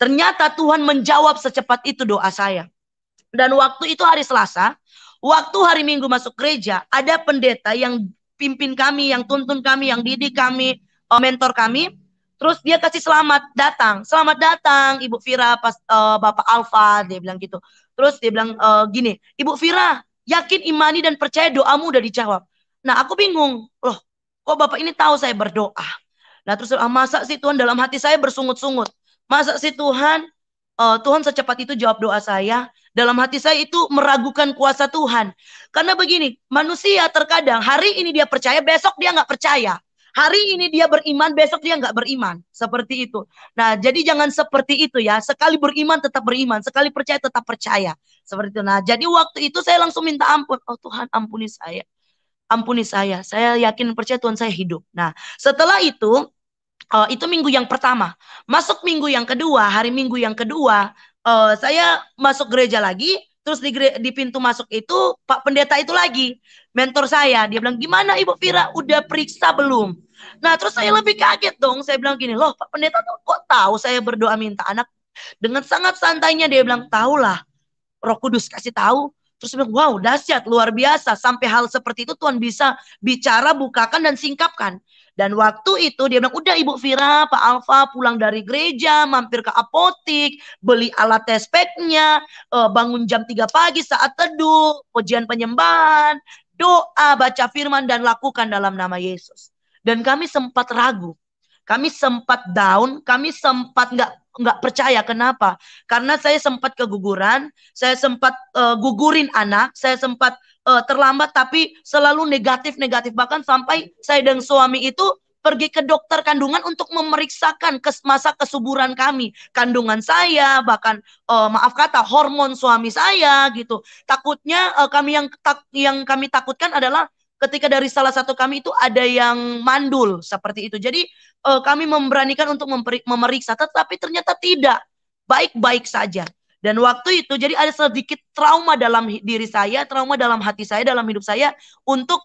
Ternyata Tuhan menjawab secepat itu doa saya. Dan waktu itu hari Selasa, waktu hari Minggu masuk gereja, ada pendeta yang pimpin kami, yang tuntun kami, yang didik kami, eh, mentor kami. Terus dia kasih selamat datang, selamat datang Ibu Fira, pas uh, Bapak Alfa, dia bilang gitu. Terus dia bilang uh, gini, Ibu Fira, yakin imani dan percaya doamu udah dijawab. Nah aku bingung, loh kok Bapak ini tahu saya berdoa? Nah terus ah, masa sih Tuhan dalam hati saya bersungut-sungut. Masa sih Tuhan, uh, Tuhan secepat itu jawab doa saya? Dalam hati saya itu meragukan kuasa Tuhan. Karena begini, manusia terkadang hari ini dia percaya, besok dia nggak percaya. Hari ini dia beriman, besok dia nggak beriman. Seperti itu. Nah, jadi jangan seperti itu ya. Sekali beriman tetap beriman, sekali percaya tetap percaya. Seperti itu. Nah, jadi waktu itu saya langsung minta ampun. Oh Tuhan, ampuni saya ampuni saya. Saya yakin percaya Tuhan saya hidup. Nah, setelah itu uh, itu minggu yang pertama. Masuk minggu yang kedua, hari minggu yang kedua, uh, saya masuk gereja lagi, terus di, di pintu masuk itu Pak Pendeta itu lagi, mentor saya, dia bilang, gimana Ibu Fira, udah periksa belum? Nah terus saya lebih kaget dong, saya bilang gini, loh Pak Pendeta tuh kok tahu saya berdoa minta anak? Dengan sangat santainya dia bilang, tahulah, roh kudus kasih tahu, Terus bilang, wow dahsyat, luar biasa. Sampai hal seperti itu Tuhan bisa bicara, bukakan, dan singkapkan. Dan waktu itu dia bilang, udah Ibu Vira, Pak Alfa pulang dari gereja, mampir ke apotik, beli alat tes packnya, eh, bangun jam 3 pagi saat teduh, pujian penyembahan, doa, baca firman, dan lakukan dalam nama Yesus. Dan kami sempat ragu, kami sempat down, kami sempat nggak nggak percaya kenapa? Karena saya sempat keguguran, saya sempat uh, gugurin anak, saya sempat uh, terlambat tapi selalu negatif-negatif bahkan sampai saya dan suami itu pergi ke dokter kandungan untuk memeriksakan kes masa kesuburan kami, kandungan saya, bahkan uh, maaf kata hormon suami saya gitu. Takutnya uh, kami yang tak, yang kami takutkan adalah ketika dari salah satu kami itu ada yang mandul seperti itu. Jadi uh, kami memberanikan untuk memeriksa, tetapi ternyata tidak baik-baik saja. Dan waktu itu jadi ada sedikit trauma dalam diri saya, trauma dalam hati saya, dalam hidup saya untuk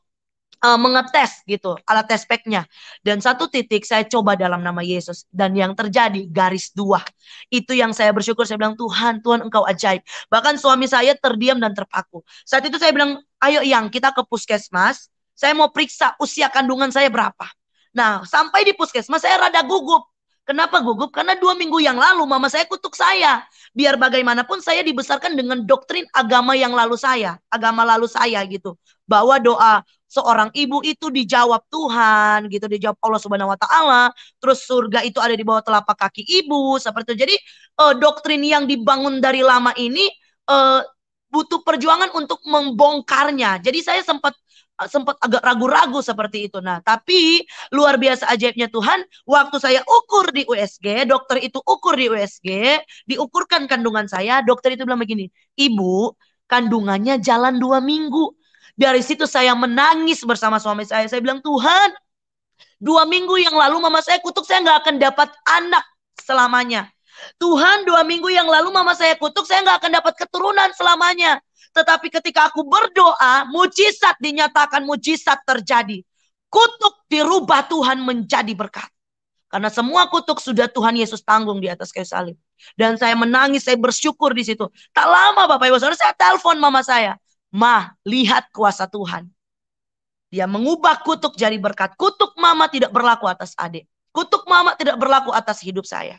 uh, mengetes gitu alat tes speknya. Dan satu titik saya coba dalam nama Yesus dan yang terjadi garis dua. Itu yang saya bersyukur saya bilang Tuhan, Tuhan engkau ajaib. Bahkan suami saya terdiam dan terpaku. Saat itu saya bilang, "Ayo yang kita ke puskesmas, saya mau periksa usia kandungan saya berapa." Nah, sampai di puskesmas saya rada gugup Kenapa gugup? Karena dua minggu yang lalu mama saya kutuk saya. Biar bagaimanapun saya dibesarkan dengan doktrin agama yang lalu saya. Agama lalu saya gitu. Bahwa doa seorang ibu itu dijawab Tuhan gitu. Dijawab Allah subhanahu wa ta'ala. Terus surga itu ada di bawah telapak kaki ibu. Seperti itu. Jadi eh, doktrin yang dibangun dari lama ini eh, butuh perjuangan untuk membongkarnya. Jadi saya sempat sempat agak ragu-ragu seperti itu. Nah, tapi luar biasa ajaibnya Tuhan, waktu saya ukur di USG, dokter itu ukur di USG, diukurkan kandungan saya, dokter itu bilang begini, ibu kandungannya jalan dua minggu. Dari situ saya menangis bersama suami saya. Saya bilang, Tuhan, dua minggu yang lalu mama saya kutuk, saya nggak akan dapat anak selamanya. Tuhan, dua minggu yang lalu mama saya kutuk, saya nggak akan dapat keturunan selamanya. Tetapi ketika aku berdoa, mujizat dinyatakan, mujizat terjadi. Kutuk dirubah Tuhan menjadi berkat. Karena semua kutuk sudah Tuhan Yesus tanggung di atas kayu salib. Dan saya menangis, saya bersyukur di situ. Tak lama Bapak Ibu Saudara, saya telepon mama saya. Ma, lihat kuasa Tuhan. Dia mengubah kutuk jadi berkat. Kutuk mama tidak berlaku atas adik. Kutuk mama tidak berlaku atas hidup saya.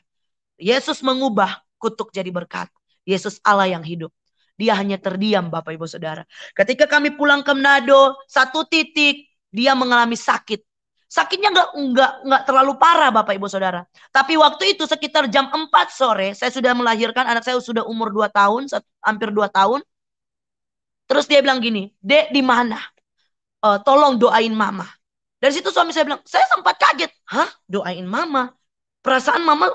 Yesus mengubah kutuk jadi berkat. Yesus Allah yang hidup dia hanya terdiam Bapak Ibu Saudara. Ketika kami pulang ke Nado satu titik dia mengalami sakit. Sakitnya enggak enggak enggak terlalu parah Bapak Ibu Saudara. Tapi waktu itu sekitar jam 4 sore saya sudah melahirkan anak saya sudah umur 2 tahun, hampir 2 tahun. Terus dia bilang gini, "Dek, di mana? Uh, tolong doain mama." Dari situ suami saya bilang, "Saya sempat kaget. Hah? Doain mama? Perasaan mama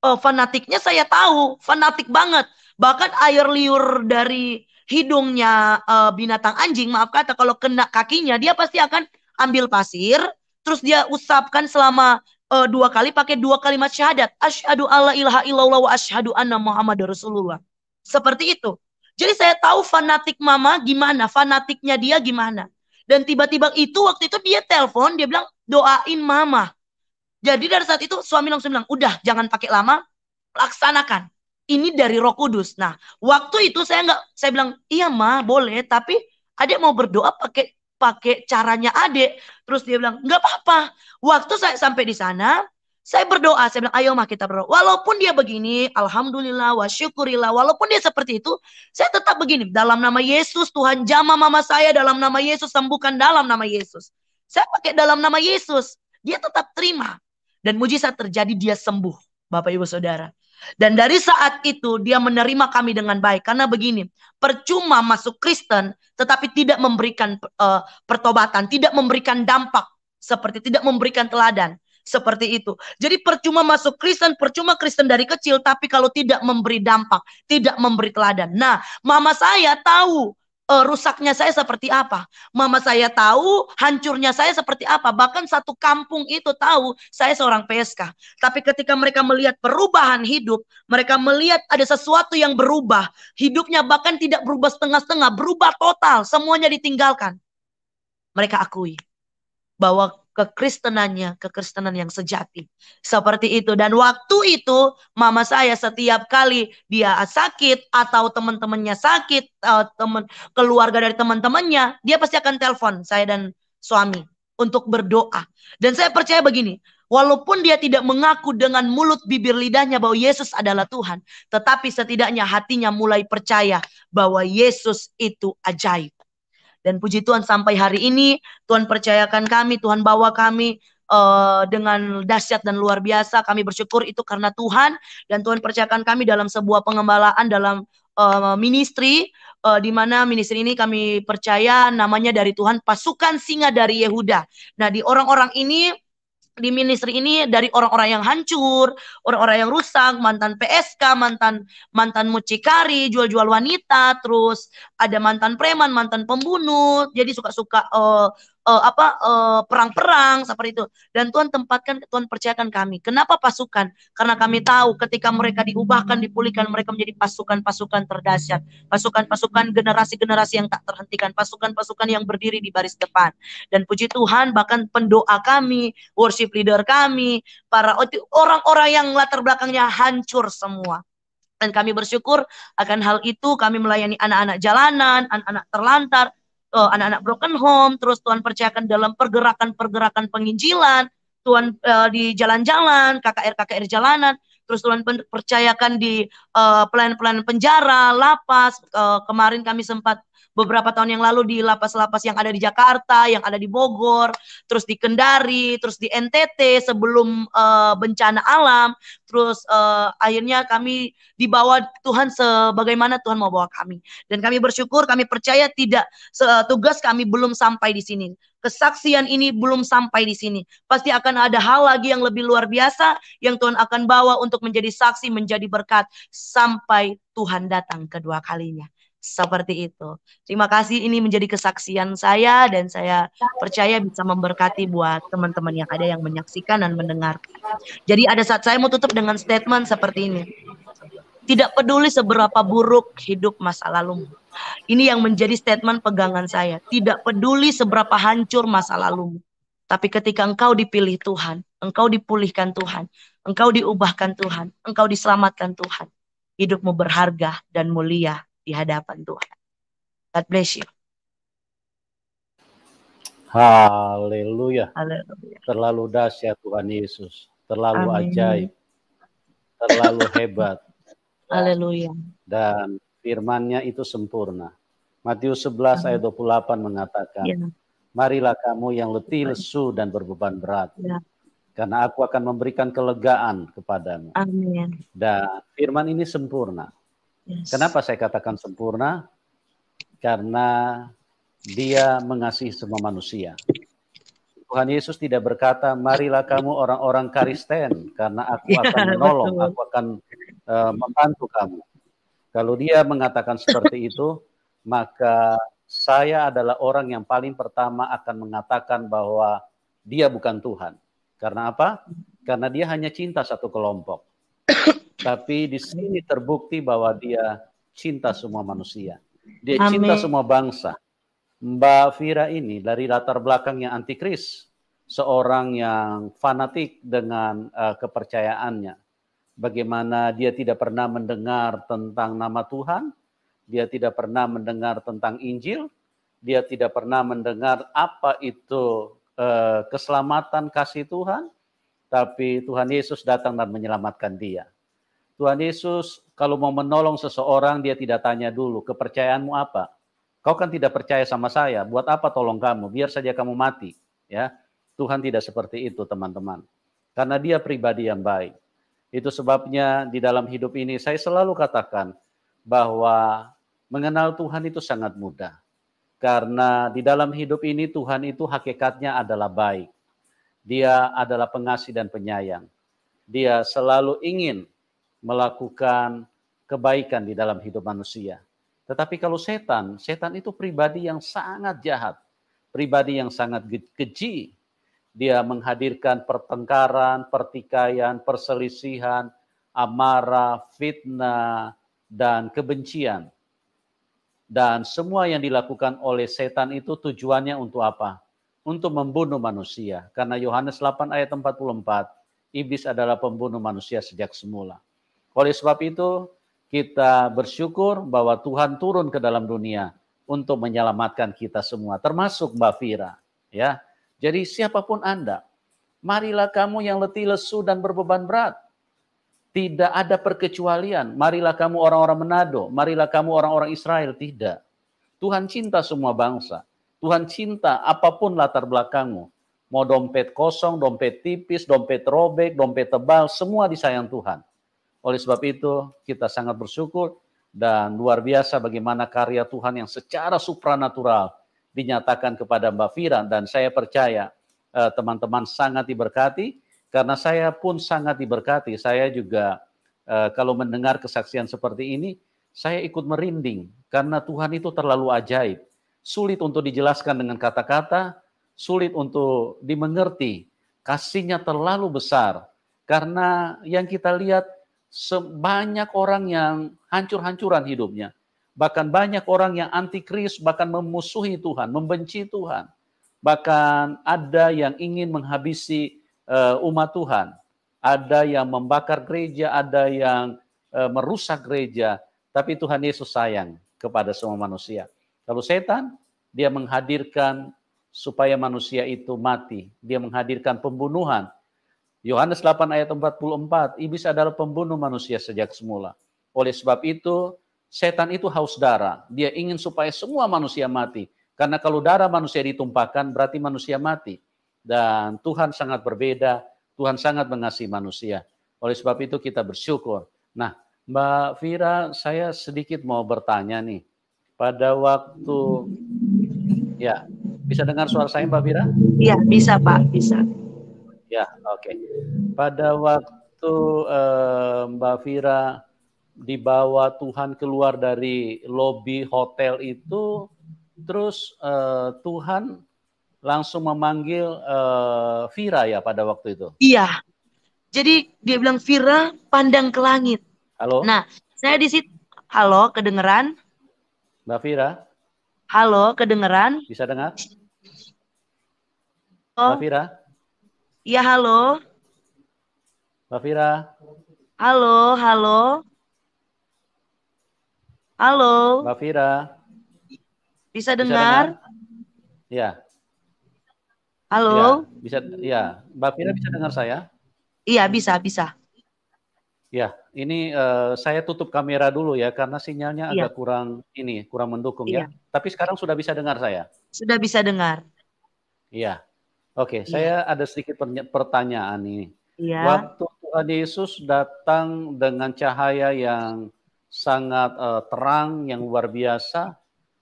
uh, fanatiknya saya tahu, fanatik banget bahkan air liur dari hidungnya uh, binatang anjing maaf kata kalau kena kakinya dia pasti akan ambil pasir terus dia usapkan selama uh, dua kali pakai dua kalimat syahadat asyhadu alla ilaha illallah wa asyhadu anna muhammadar rasulullah seperti itu jadi saya tahu fanatik mama gimana fanatiknya dia gimana dan tiba-tiba itu waktu itu dia telepon dia bilang doain mama jadi dari saat itu suami langsung bilang udah jangan pakai lama laksanakan ini dari Roh Kudus. Nah, waktu itu saya nggak, saya bilang iya ma, boleh, tapi adik mau berdoa pakai pakai caranya adik. Terus dia bilang nggak apa-apa. Waktu saya sampai di sana, saya berdoa, saya bilang ayo ma kita berdoa. Walaupun dia begini, alhamdulillah, wa walaupun dia seperti itu, saya tetap begini. Dalam nama Yesus Tuhan jama mama saya, dalam nama Yesus sembuhkan dalam nama Yesus. Saya pakai dalam nama Yesus. Dia tetap terima. Dan mujizat terjadi, dia sembuh. Bapak Ibu Saudara. Dan dari saat itu dia menerima kami dengan baik. Karena begini, percuma masuk Kristen tetapi tidak memberikan uh, pertobatan, tidak memberikan dampak seperti tidak memberikan teladan seperti itu. Jadi percuma masuk Kristen, percuma Kristen dari kecil tapi kalau tidak memberi dampak, tidak memberi teladan. Nah, mama saya tahu uh, rusaknya saya seperti apa. Mama saya tahu hancurnya saya seperti apa. Bahkan satu kampung itu tahu saya seorang PSK. Tapi ketika mereka melihat perubahan hidup, mereka melihat ada sesuatu yang berubah. Hidupnya bahkan tidak berubah setengah-setengah, berubah total, semuanya ditinggalkan. Mereka akui bahwa kekristenannya, kekristenan yang sejati. Seperti itu. Dan waktu itu mama saya setiap kali dia sakit atau teman-temannya sakit, eh, teman keluarga dari teman-temannya, dia pasti akan telepon saya dan suami untuk berdoa. Dan saya percaya begini, walaupun dia tidak mengaku dengan mulut bibir lidahnya bahwa Yesus adalah Tuhan, tetapi setidaknya hatinya mulai percaya bahwa Yesus itu ajaib. Dan puji Tuhan sampai hari ini Tuhan percayakan kami, Tuhan bawa kami uh, dengan dahsyat dan luar biasa. Kami bersyukur itu karena Tuhan dan Tuhan percayakan kami dalam sebuah pengembalaan dalam uh, ministry uh, di mana ministry ini kami percaya namanya dari Tuhan pasukan singa dari Yehuda. Nah, di orang-orang ini di ministry ini dari orang-orang yang hancur, orang-orang yang rusak, mantan PSK, mantan mantan mucikari, jual-jual wanita, terus ada mantan preman, mantan pembunuh, jadi suka-suka uh, uh, apa perang eh, perang-perang seperti itu. Dan Tuhan tempatkan Tuhan percayakan kami. Kenapa pasukan? Karena kami tahu ketika mereka diubahkan, dipulihkan, mereka menjadi pasukan-pasukan terdahsyat, pasukan-pasukan generasi-generasi yang tak terhentikan, pasukan-pasukan yang berdiri di baris depan. Dan puji Tuhan bahkan pendoa kami, worship leader kami, para orang-orang yang latar belakangnya hancur semua dan kami bersyukur akan hal itu kami melayani anak-anak jalanan, anak-anak terlantar, Eh, anak-anak uh, broken home, terus Tuhan percayakan dalam pergerakan-pergerakan penginjilan, Tuhan uh, di jalan-jalan, KKR-KKR jalanan, terus Tuhan percayakan di eh, pelayan-pelayan uh, penjara, lapas. Uh, kemarin kami sempat beberapa tahun yang lalu di lapas-lapas yang ada di Jakarta, yang ada di Bogor, terus di Kendari, terus di NTT sebelum uh, bencana alam, terus uh, akhirnya kami dibawa Tuhan sebagaimana Tuhan mau bawa kami. Dan kami bersyukur, kami percaya tidak tugas kami belum sampai di sini kesaksian ini belum sampai di sini. Pasti akan ada hal lagi yang lebih luar biasa yang Tuhan akan bawa untuk menjadi saksi, menjadi berkat sampai Tuhan datang kedua kalinya. Seperti itu. Terima kasih ini menjadi kesaksian saya dan saya percaya bisa memberkati buat teman-teman yang ada yang menyaksikan dan mendengarkan. Jadi ada saat saya mau tutup dengan statement seperti ini. Tidak peduli seberapa buruk hidup masa lalu, Ini yang menjadi statement pegangan saya. Tidak peduli seberapa hancur masa lalu, Tapi ketika engkau dipilih Tuhan, engkau dipulihkan Tuhan, engkau diubahkan Tuhan, engkau diselamatkan Tuhan. Hidupmu berharga dan mulia di hadapan Tuhan. God bless you. Haleluya. Terlalu dahsyat Tuhan Yesus, terlalu Amin. ajaib, terlalu hebat. Haleluya. Dan firmannya itu sempurna. Matius 11 ayat 28 mengatakan, ya. Marilah kamu yang letih, lesu, dan berbeban berat. Ya. Karena aku akan memberikan kelegaan kepadamu. Amin. Dan firman ini sempurna. Yes. Kenapa saya katakan sempurna? Karena dia mengasihi semua manusia. Tuhan Yesus tidak berkata, marilah kamu orang-orang karisten, karena aku akan ya, menolong, aku akan uh, membantu kamu. Kalau dia mengatakan seperti (laughs) itu, maka saya adalah orang yang paling pertama akan mengatakan bahwa dia bukan Tuhan. Karena apa? Karena dia hanya cinta satu kelompok. (coughs) Tapi di sini terbukti bahwa dia cinta semua manusia. Dia Amin. cinta semua bangsa. Mbak Fira ini dari latar belakangnya antikris, seorang yang fanatik dengan uh, kepercayaannya bagaimana dia tidak pernah mendengar tentang nama Tuhan, dia tidak pernah mendengar tentang Injil, dia tidak pernah mendengar apa itu eh, keselamatan kasih Tuhan, tapi Tuhan Yesus datang dan menyelamatkan dia. Tuhan Yesus kalau mau menolong seseorang dia tidak tanya dulu kepercayaanmu apa. Kau kan tidak percaya sama saya, buat apa tolong kamu? Biar saja kamu mati, ya. Tuhan tidak seperti itu, teman-teman. Karena dia pribadi yang baik. Itu sebabnya di dalam hidup ini saya selalu katakan bahwa mengenal Tuhan itu sangat mudah. Karena di dalam hidup ini Tuhan itu hakikatnya adalah baik. Dia adalah pengasih dan penyayang. Dia selalu ingin melakukan kebaikan di dalam hidup manusia. Tetapi kalau setan, setan itu pribadi yang sangat jahat, pribadi yang sangat keji, dia menghadirkan pertengkaran, pertikaian, perselisihan, amarah, fitnah, dan kebencian. Dan semua yang dilakukan oleh setan itu tujuannya untuk apa? Untuk membunuh manusia. Karena Yohanes 8 ayat 44, iblis adalah pembunuh manusia sejak semula. Oleh sebab itu, kita bersyukur bahwa Tuhan turun ke dalam dunia untuk menyelamatkan kita semua, termasuk Mbak Fira. Ya, jadi siapapun Anda, marilah kamu yang letih lesu dan berbeban berat. Tidak ada perkecualian. Marilah kamu orang-orang Manado, marilah kamu orang-orang Israel. Tidak. Tuhan cinta semua bangsa. Tuhan cinta apapun latar belakangmu. Mau dompet kosong, dompet tipis, dompet robek, dompet tebal, semua disayang Tuhan. Oleh sebab itu kita sangat bersyukur dan luar biasa bagaimana karya Tuhan yang secara supranatural dinyatakan kepada Mbak Fira dan saya percaya eh, teman-teman uh, sangat diberkati karena saya pun sangat diberkati. Saya juga uh, kalau mendengar kesaksian seperti ini saya ikut merinding karena Tuhan itu terlalu ajaib. Sulit untuk dijelaskan dengan kata-kata, sulit untuk dimengerti. Kasihnya terlalu besar karena yang kita lihat sebanyak orang yang hancur-hancuran hidupnya Bahkan banyak orang yang anti Kristus bahkan memusuhi Tuhan, membenci Tuhan. Bahkan ada yang ingin menghabisi uh, umat Tuhan. Ada yang membakar gereja, ada yang uh, merusak gereja. Tapi Tuhan Yesus sayang kepada semua manusia. Kalau setan, dia menghadirkan supaya manusia itu mati. Dia menghadirkan pembunuhan. Yohanes 8 ayat 44, iblis adalah pembunuh manusia sejak semula. Oleh sebab itu, Setan itu haus darah. Dia ingin supaya semua manusia mati. Karena kalau darah manusia ditumpahkan berarti manusia mati. Dan Tuhan sangat berbeda. Tuhan sangat mengasihi manusia. Oleh sebab itu kita bersyukur. Nah, Mbak Fira, saya sedikit mau bertanya nih. Pada waktu ya, bisa dengar suara saya Mbak Fira? Iya, bisa Pak, bisa. Ya, oke. Okay. Pada waktu uh, Mbak Fira dibawa Tuhan keluar dari lobi hotel itu, terus uh, Tuhan langsung memanggil uh, Vira ya pada waktu itu. Iya. Jadi dia bilang Vira pandang ke langit. Halo. Nah, saya di situ. Halo, kedengeran? Mbak Vira. Halo, kedengeran? Bisa dengar? Halo. Mbak Vira. Iya, halo. Mbak Vira. Halo, halo. Halo. Mbak Fira. Bisa dengar? Iya. Halo. Ya, bisa ya. Mbak Fira bisa dengar saya? Iya, bisa, bisa. Ya, ini uh, saya tutup kamera dulu ya karena sinyalnya ya. agak kurang ini, kurang mendukung ya. ya. Tapi sekarang sudah bisa dengar saya? Sudah bisa dengar. Iya. Oke, iya. saya ada sedikit pertanyaan ini. Iya. Waktu Tuhan Yesus datang dengan cahaya yang sangat uh, terang yang luar biasa.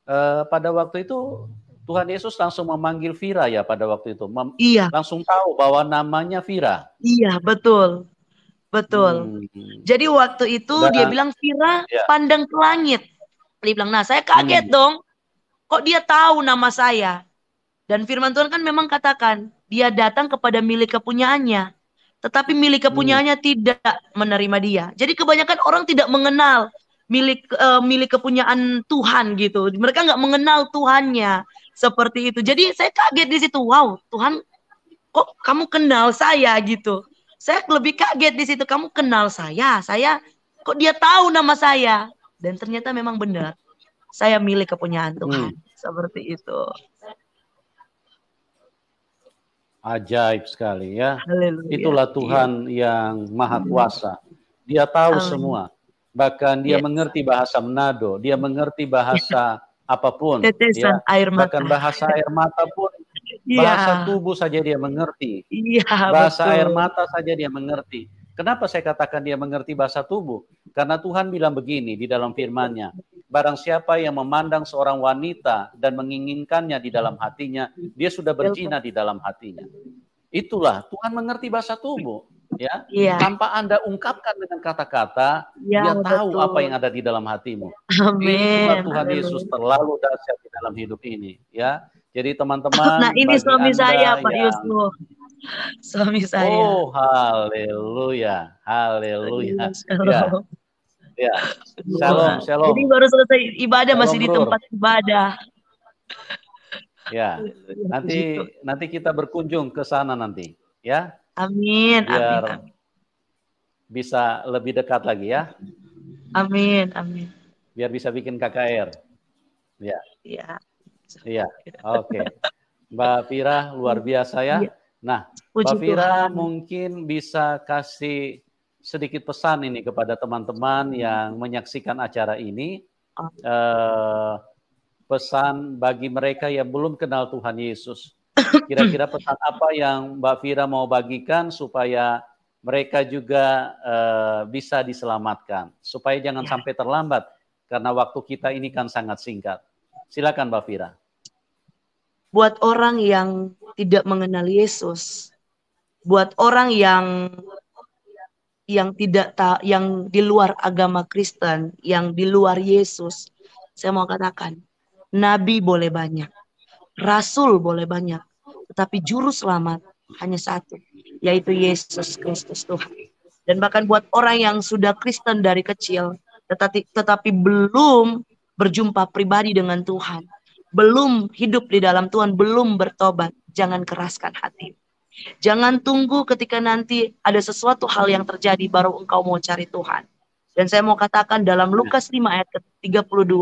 Uh, pada waktu itu Tuhan Yesus langsung memanggil Fira ya pada waktu itu. Mem iya. Langsung tahu bahwa namanya Fira. Iya, betul. Betul. Hmm. Jadi waktu itu Dan, nah, dia bilang Fira iya. pandang ke langit. Dia bilang, "Nah, saya kaget hmm. dong. Kok dia tahu nama saya?" Dan firman Tuhan kan memang katakan, dia datang kepada milik kepunyaannya tetapi milik hmm. kepunyaannya hmm. tidak menerima dia. Jadi kebanyakan orang tidak mengenal milik uh, milik kepunyaan Tuhan gitu. Mereka nggak mengenal Tuhannya seperti itu. Jadi saya kaget di situ. Wow, Tuhan kok kamu kenal saya gitu. Saya lebih kaget di situ. Kamu kenal saya. Saya kok dia tahu nama saya. Dan ternyata memang benar. Saya milik kepunyaan hmm. Tuhan. Hmm. Seperti itu. Ajaib sekali ya. Haleluya. Itulah iya. Tuhan yeah. yang maha kuasa. Dia tahu semua. Bahkan dia yes. Iya. mengerti bahasa Manado, dia mengerti bahasa apapun. ya. air mata. Bahkan bahasa air mata pun yeah. bahasa tubuh saja dia mengerti. Yeah, bahasa betul. air mata saja dia mengerti. Kenapa saya katakan dia mengerti bahasa tubuh? Karena Tuhan bilang begini di dalam firman-Nya, barang siapa yang memandang seorang wanita dan menginginkannya di dalam hatinya, dia sudah berzina di dalam hatinya. Itulah Tuhan mengerti bahasa tubuh, ya. Iya. Tanpa Anda ungkapkan dengan kata-kata, ya, dia betul. tahu apa yang ada di dalam hatimu. Amin. Tuhan Amin. Yesus terlalu dahsyat di dalam hidup ini, ya. Jadi teman-teman, nah ini suami saya Pak yang... Yusuf. Suami saya. Oh, haleluya. Haleluya. Ya Ya. Shalom, iya. shalom. Jadi baru selesai ibadah shalom, masih di tempat ibadah. Ya. Nanti gitu. nanti kita berkunjung ke sana nanti, ya. Amin, Biar amin. Bisa lebih dekat lagi ya. Amin, amin. Biar bisa bikin KKR. Ya. Iya. Iya. Oke. Okay. Mbak Fira luar biasa ya. ya. Nah, Puji Mbak Fira mungkin bisa kasih sedikit pesan ini kepada teman-teman hmm. yang menyaksikan acara ini. Uh, pesan bagi mereka yang belum kenal Tuhan Yesus. (coughs) Kira-kira pesan apa yang Mbak Fira mau bagikan supaya mereka juga uh, bisa diselamatkan, supaya jangan ya. sampai terlambat karena waktu kita ini kan sangat singkat. Silakan Mbak Fira. Buat orang yang tidak mengenal Yesus, buat orang yang yang tidak ta yang di luar agama Kristen, yang di luar Yesus, saya mau katakan, nabi boleh banyak, rasul boleh banyak, tetapi juru selamat hanya satu, yaitu Yesus Kristus Tuhan. Dan bahkan buat orang yang sudah Kristen dari kecil, tetapi tetapi belum berjumpa pribadi dengan Tuhan, belum hidup di dalam Tuhan, belum bertobat, jangan keraskan hati. Jangan tunggu ketika nanti ada sesuatu hal yang terjadi baru engkau mau cari Tuhan. Dan saya mau katakan dalam Lukas 5 iya. ayat ke-32,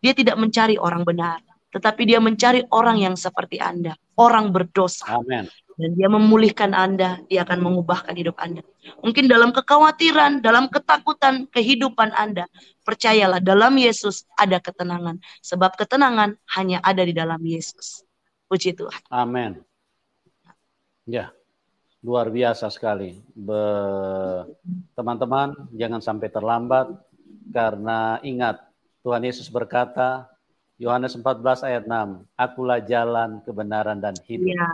dia tidak mencari orang benar, tetapi dia mencari orang yang seperti Anda, orang berdosa. Amen. Dan dia memulihkan Anda, dia akan mengubahkan hidup Anda. Mungkin dalam kekhawatiran, dalam ketakutan kehidupan Anda, percayalah dalam Yesus ada ketenangan. Sebab ketenangan hanya ada di dalam Yesus. Puji Tuhan. Amin. Ya, luar biasa sekali. Teman-teman, jangan sampai terlambat karena ingat Tuhan Yesus berkata Yohanes 14 ayat 6, akulah jalan kebenaran dan hidup. Ya,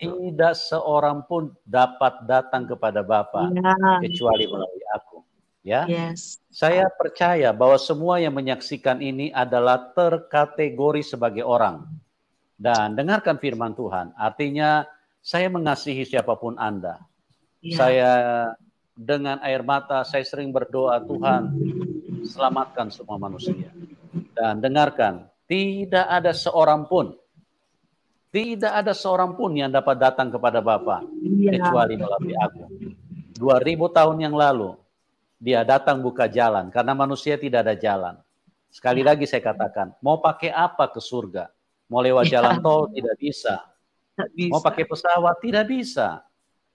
Tidak seorang pun dapat datang kepada Bapa ya. kecuali melalui aku. Ya. Yes. Saya percaya bahwa semua yang menyaksikan ini adalah terkategori sebagai orang. Dan dengarkan firman Tuhan. Artinya saya mengasihi siapapun Anda. Ya. Saya dengan air mata saya sering berdoa Tuhan selamatkan semua manusia. Dan dengarkan, tidak ada seorang pun tidak ada seorang pun yang dapat datang kepada Bapa ya. kecuali melalui aku. 2000 tahun yang lalu dia datang buka jalan karena manusia tidak ada jalan. Sekali lagi saya katakan, mau pakai apa ke surga? Mau lewat ya. jalan tol tidak bisa bisa. mau pakai pesawat tidak bisa.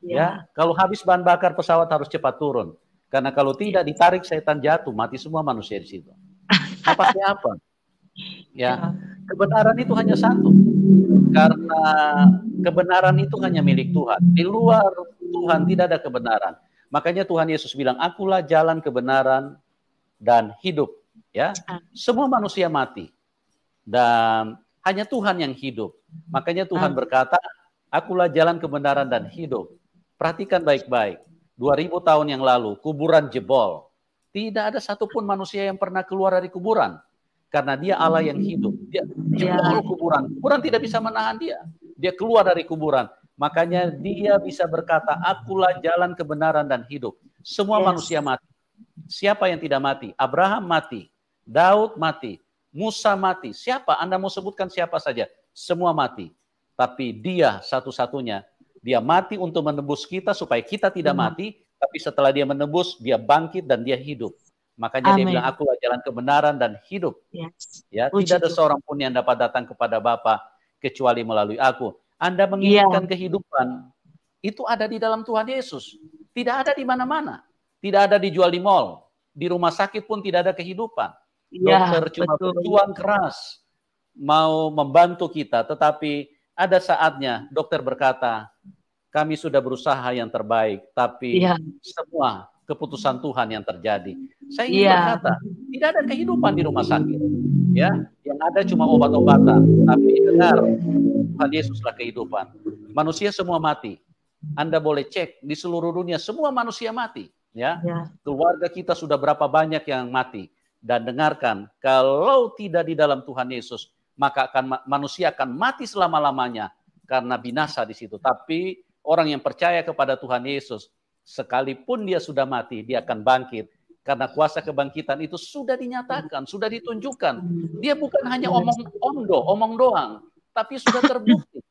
Ya. ya, kalau habis bahan bakar pesawat harus cepat turun. Karena kalau iya. tidak ditarik setan jatuh, mati semua manusia di situ. Apa (laughs) siapa? Ya, iya. kebenaran itu hanya satu. Karena kebenaran itu hanya milik Tuhan. Di luar Tuhan tidak ada kebenaran. Makanya Tuhan Yesus bilang, "Akulah jalan kebenaran dan hidup." Ya. Iya. Semua manusia mati. Dan hanya Tuhan yang hidup. Makanya Tuhan berkata, akulah jalan kebenaran dan hidup. Perhatikan baik-baik. 2000 tahun yang lalu, kuburan jebol. Tidak ada satupun manusia yang pernah keluar dari kuburan. Karena dia Allah yang hidup. Dia ya. jebol kuburan. Kuburan tidak bisa menahan dia. Dia keluar dari kuburan. Makanya dia bisa berkata, akulah jalan kebenaran dan hidup. Semua yes. manusia mati. Siapa yang tidak mati? Abraham mati. Daud mati. Musa mati. Siapa? Anda mau sebutkan siapa saja. Semua mati. Tapi dia satu-satunya. Dia mati untuk menebus kita supaya kita tidak hmm. mati. Tapi setelah dia menebus, dia bangkit dan dia hidup. Makanya Amen. dia bilang, aku jalan kebenaran dan hidup. Yes. Ya, Uji Tidak ada seorang pun yang dapat datang kepada Bapa kecuali melalui aku. Anda iya. menginginkan yeah. kehidupan. Itu ada di dalam Tuhan Yesus. Tidak ada di mana-mana. Tidak ada dijual di mall. Di rumah sakit pun tidak ada kehidupan Iya, dokter cuma betul. berjuang keras mau membantu kita, tetapi ada saatnya dokter berkata, kami sudah berusaha yang terbaik, tapi ya. semua keputusan Tuhan yang terjadi. Saya ingin ya. berkata, tidak ada kehidupan di rumah sakit. Ya, yang ada cuma obat-obatan, tapi dengar Tuhan Yesuslah kehidupan. Manusia semua mati. Anda boleh cek di seluruh dunia semua manusia mati, ya. Iya. Keluarga kita sudah berapa banyak yang mati dan dengarkan, kalau tidak di dalam Tuhan Yesus, maka akan manusia akan mati selama-lamanya karena binasa di situ. Tapi orang yang percaya kepada Tuhan Yesus, sekalipun dia sudah mati, dia akan bangkit karena kuasa kebangkitan itu sudah dinyatakan, sudah ditunjukkan. Dia bukan hanya omong ondo, omong doang, tapi sudah terbukti.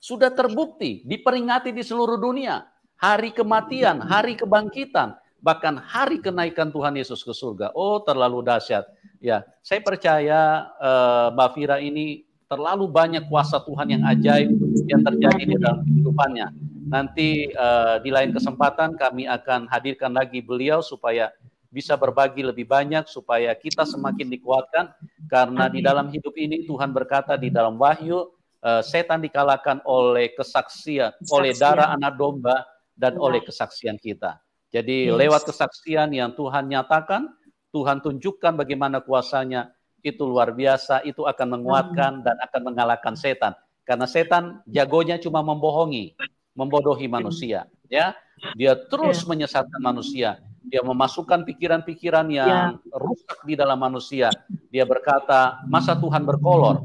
Sudah terbukti, diperingati di seluruh dunia. Hari kematian, hari kebangkitan, bahkan hari kenaikan Tuhan Yesus ke surga. Oh, terlalu dahsyat. Ya, saya percaya uh, Mbak Fira ini terlalu banyak kuasa Tuhan yang ajaib yang terjadi di dalam kehidupannya. Nanti uh, di lain kesempatan kami akan hadirkan lagi beliau supaya bisa berbagi lebih banyak supaya kita semakin dikuatkan karena di dalam hidup ini Tuhan berkata di dalam Wahyu uh, setan dikalahkan oleh kesaksian, kesaksian, oleh darah anak domba dan oleh ya. kesaksian kita. Jadi yes. lewat kesaksian yang Tuhan nyatakan, Tuhan tunjukkan bagaimana kuasanya itu luar biasa, itu akan menguatkan dan akan mengalahkan setan. Karena setan jagonya cuma membohongi, membodohi manusia, ya. Dia terus yeah. menyesatkan manusia. Dia memasukkan pikiran-pikiran yang yeah. rusak di dalam manusia. Dia berkata, masa Tuhan berkolor?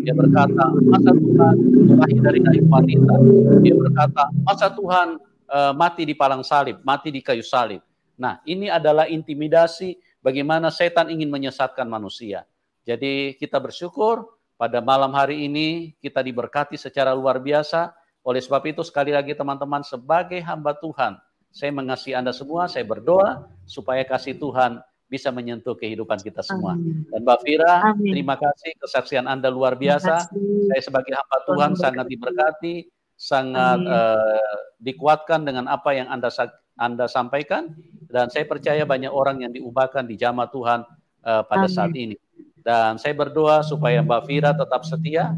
Dia berkata, masa Tuhan lahir dari rahim wanita? Dia berkata, masa Tuhan uh, mati di palang salib, mati di kayu salib. Nah, ini adalah intimidasi bagaimana setan ingin menyesatkan manusia. Jadi kita bersyukur pada malam hari ini kita diberkati secara luar biasa. Oleh sebab itu sekali lagi teman-teman sebagai hamba Tuhan, saya mengasihi Anda semua, saya berdoa supaya kasih Tuhan bisa menyentuh kehidupan kita semua. Amin. Dan Mbak Fira, Amin. terima kasih kesaksian Anda luar biasa. Saya sebagai hamba Tuhan sangat diberkati sangat uh, dikuatkan dengan apa yang Anda Anda sampaikan dan saya percaya banyak orang yang diubahkan di jamaah Tuhan uh, pada Amin. saat ini. Dan saya berdoa supaya Mbak Fira tetap setia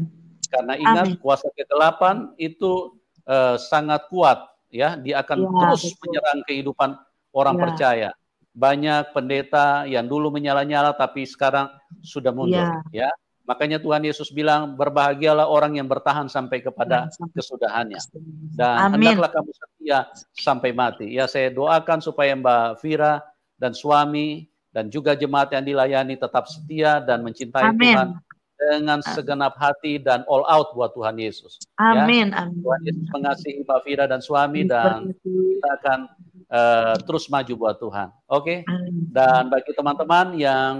karena ingat Amin. kuasa kegelapan itu uh, sangat kuat ya, dia akan ya, terus betul. menyerang kehidupan orang ya. percaya. Banyak pendeta yang dulu menyala-nyala tapi sekarang sudah mundur ya. ya. Makanya Tuhan Yesus bilang, berbahagialah orang yang bertahan sampai kepada iya, kesudahannya. Dan Amin. hendaklah kamu setia sampai mati. Ya saya doakan supaya Mbak Fira dan suami dan juga jemaat yang dilayani tetap setia dan mencintai Amin. Tuhan dengan segenap hati dan all out buat Tuhan Yesus. Ya, amin. Ya. Tuhan Yesus mengasihi Mbak Fira dan suami dan kita akan uh, terus maju buat Tuhan. Oke. Okay? Dan bagi teman-teman yang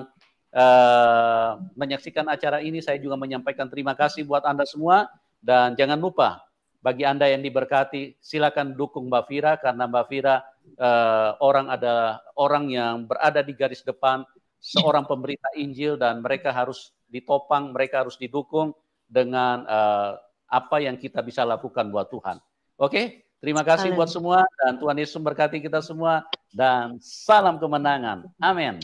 Eh, menyaksikan acara ini. Saya juga menyampaikan terima kasih buat Anda semua. Dan jangan lupa, bagi Anda yang diberkati, silakan dukung Mbak Fira, karena Mbak Fira uh, orang ada orang yang berada di garis depan, seorang pemberita Injil, dan mereka harus ditopang, mereka harus didukung dengan uh, apa yang kita bisa lakukan buat Tuhan. Oke, okay? terima kasih Amen. buat semua dan Tuhan Yesus memberkati kita semua dan salam kemenangan. Amin.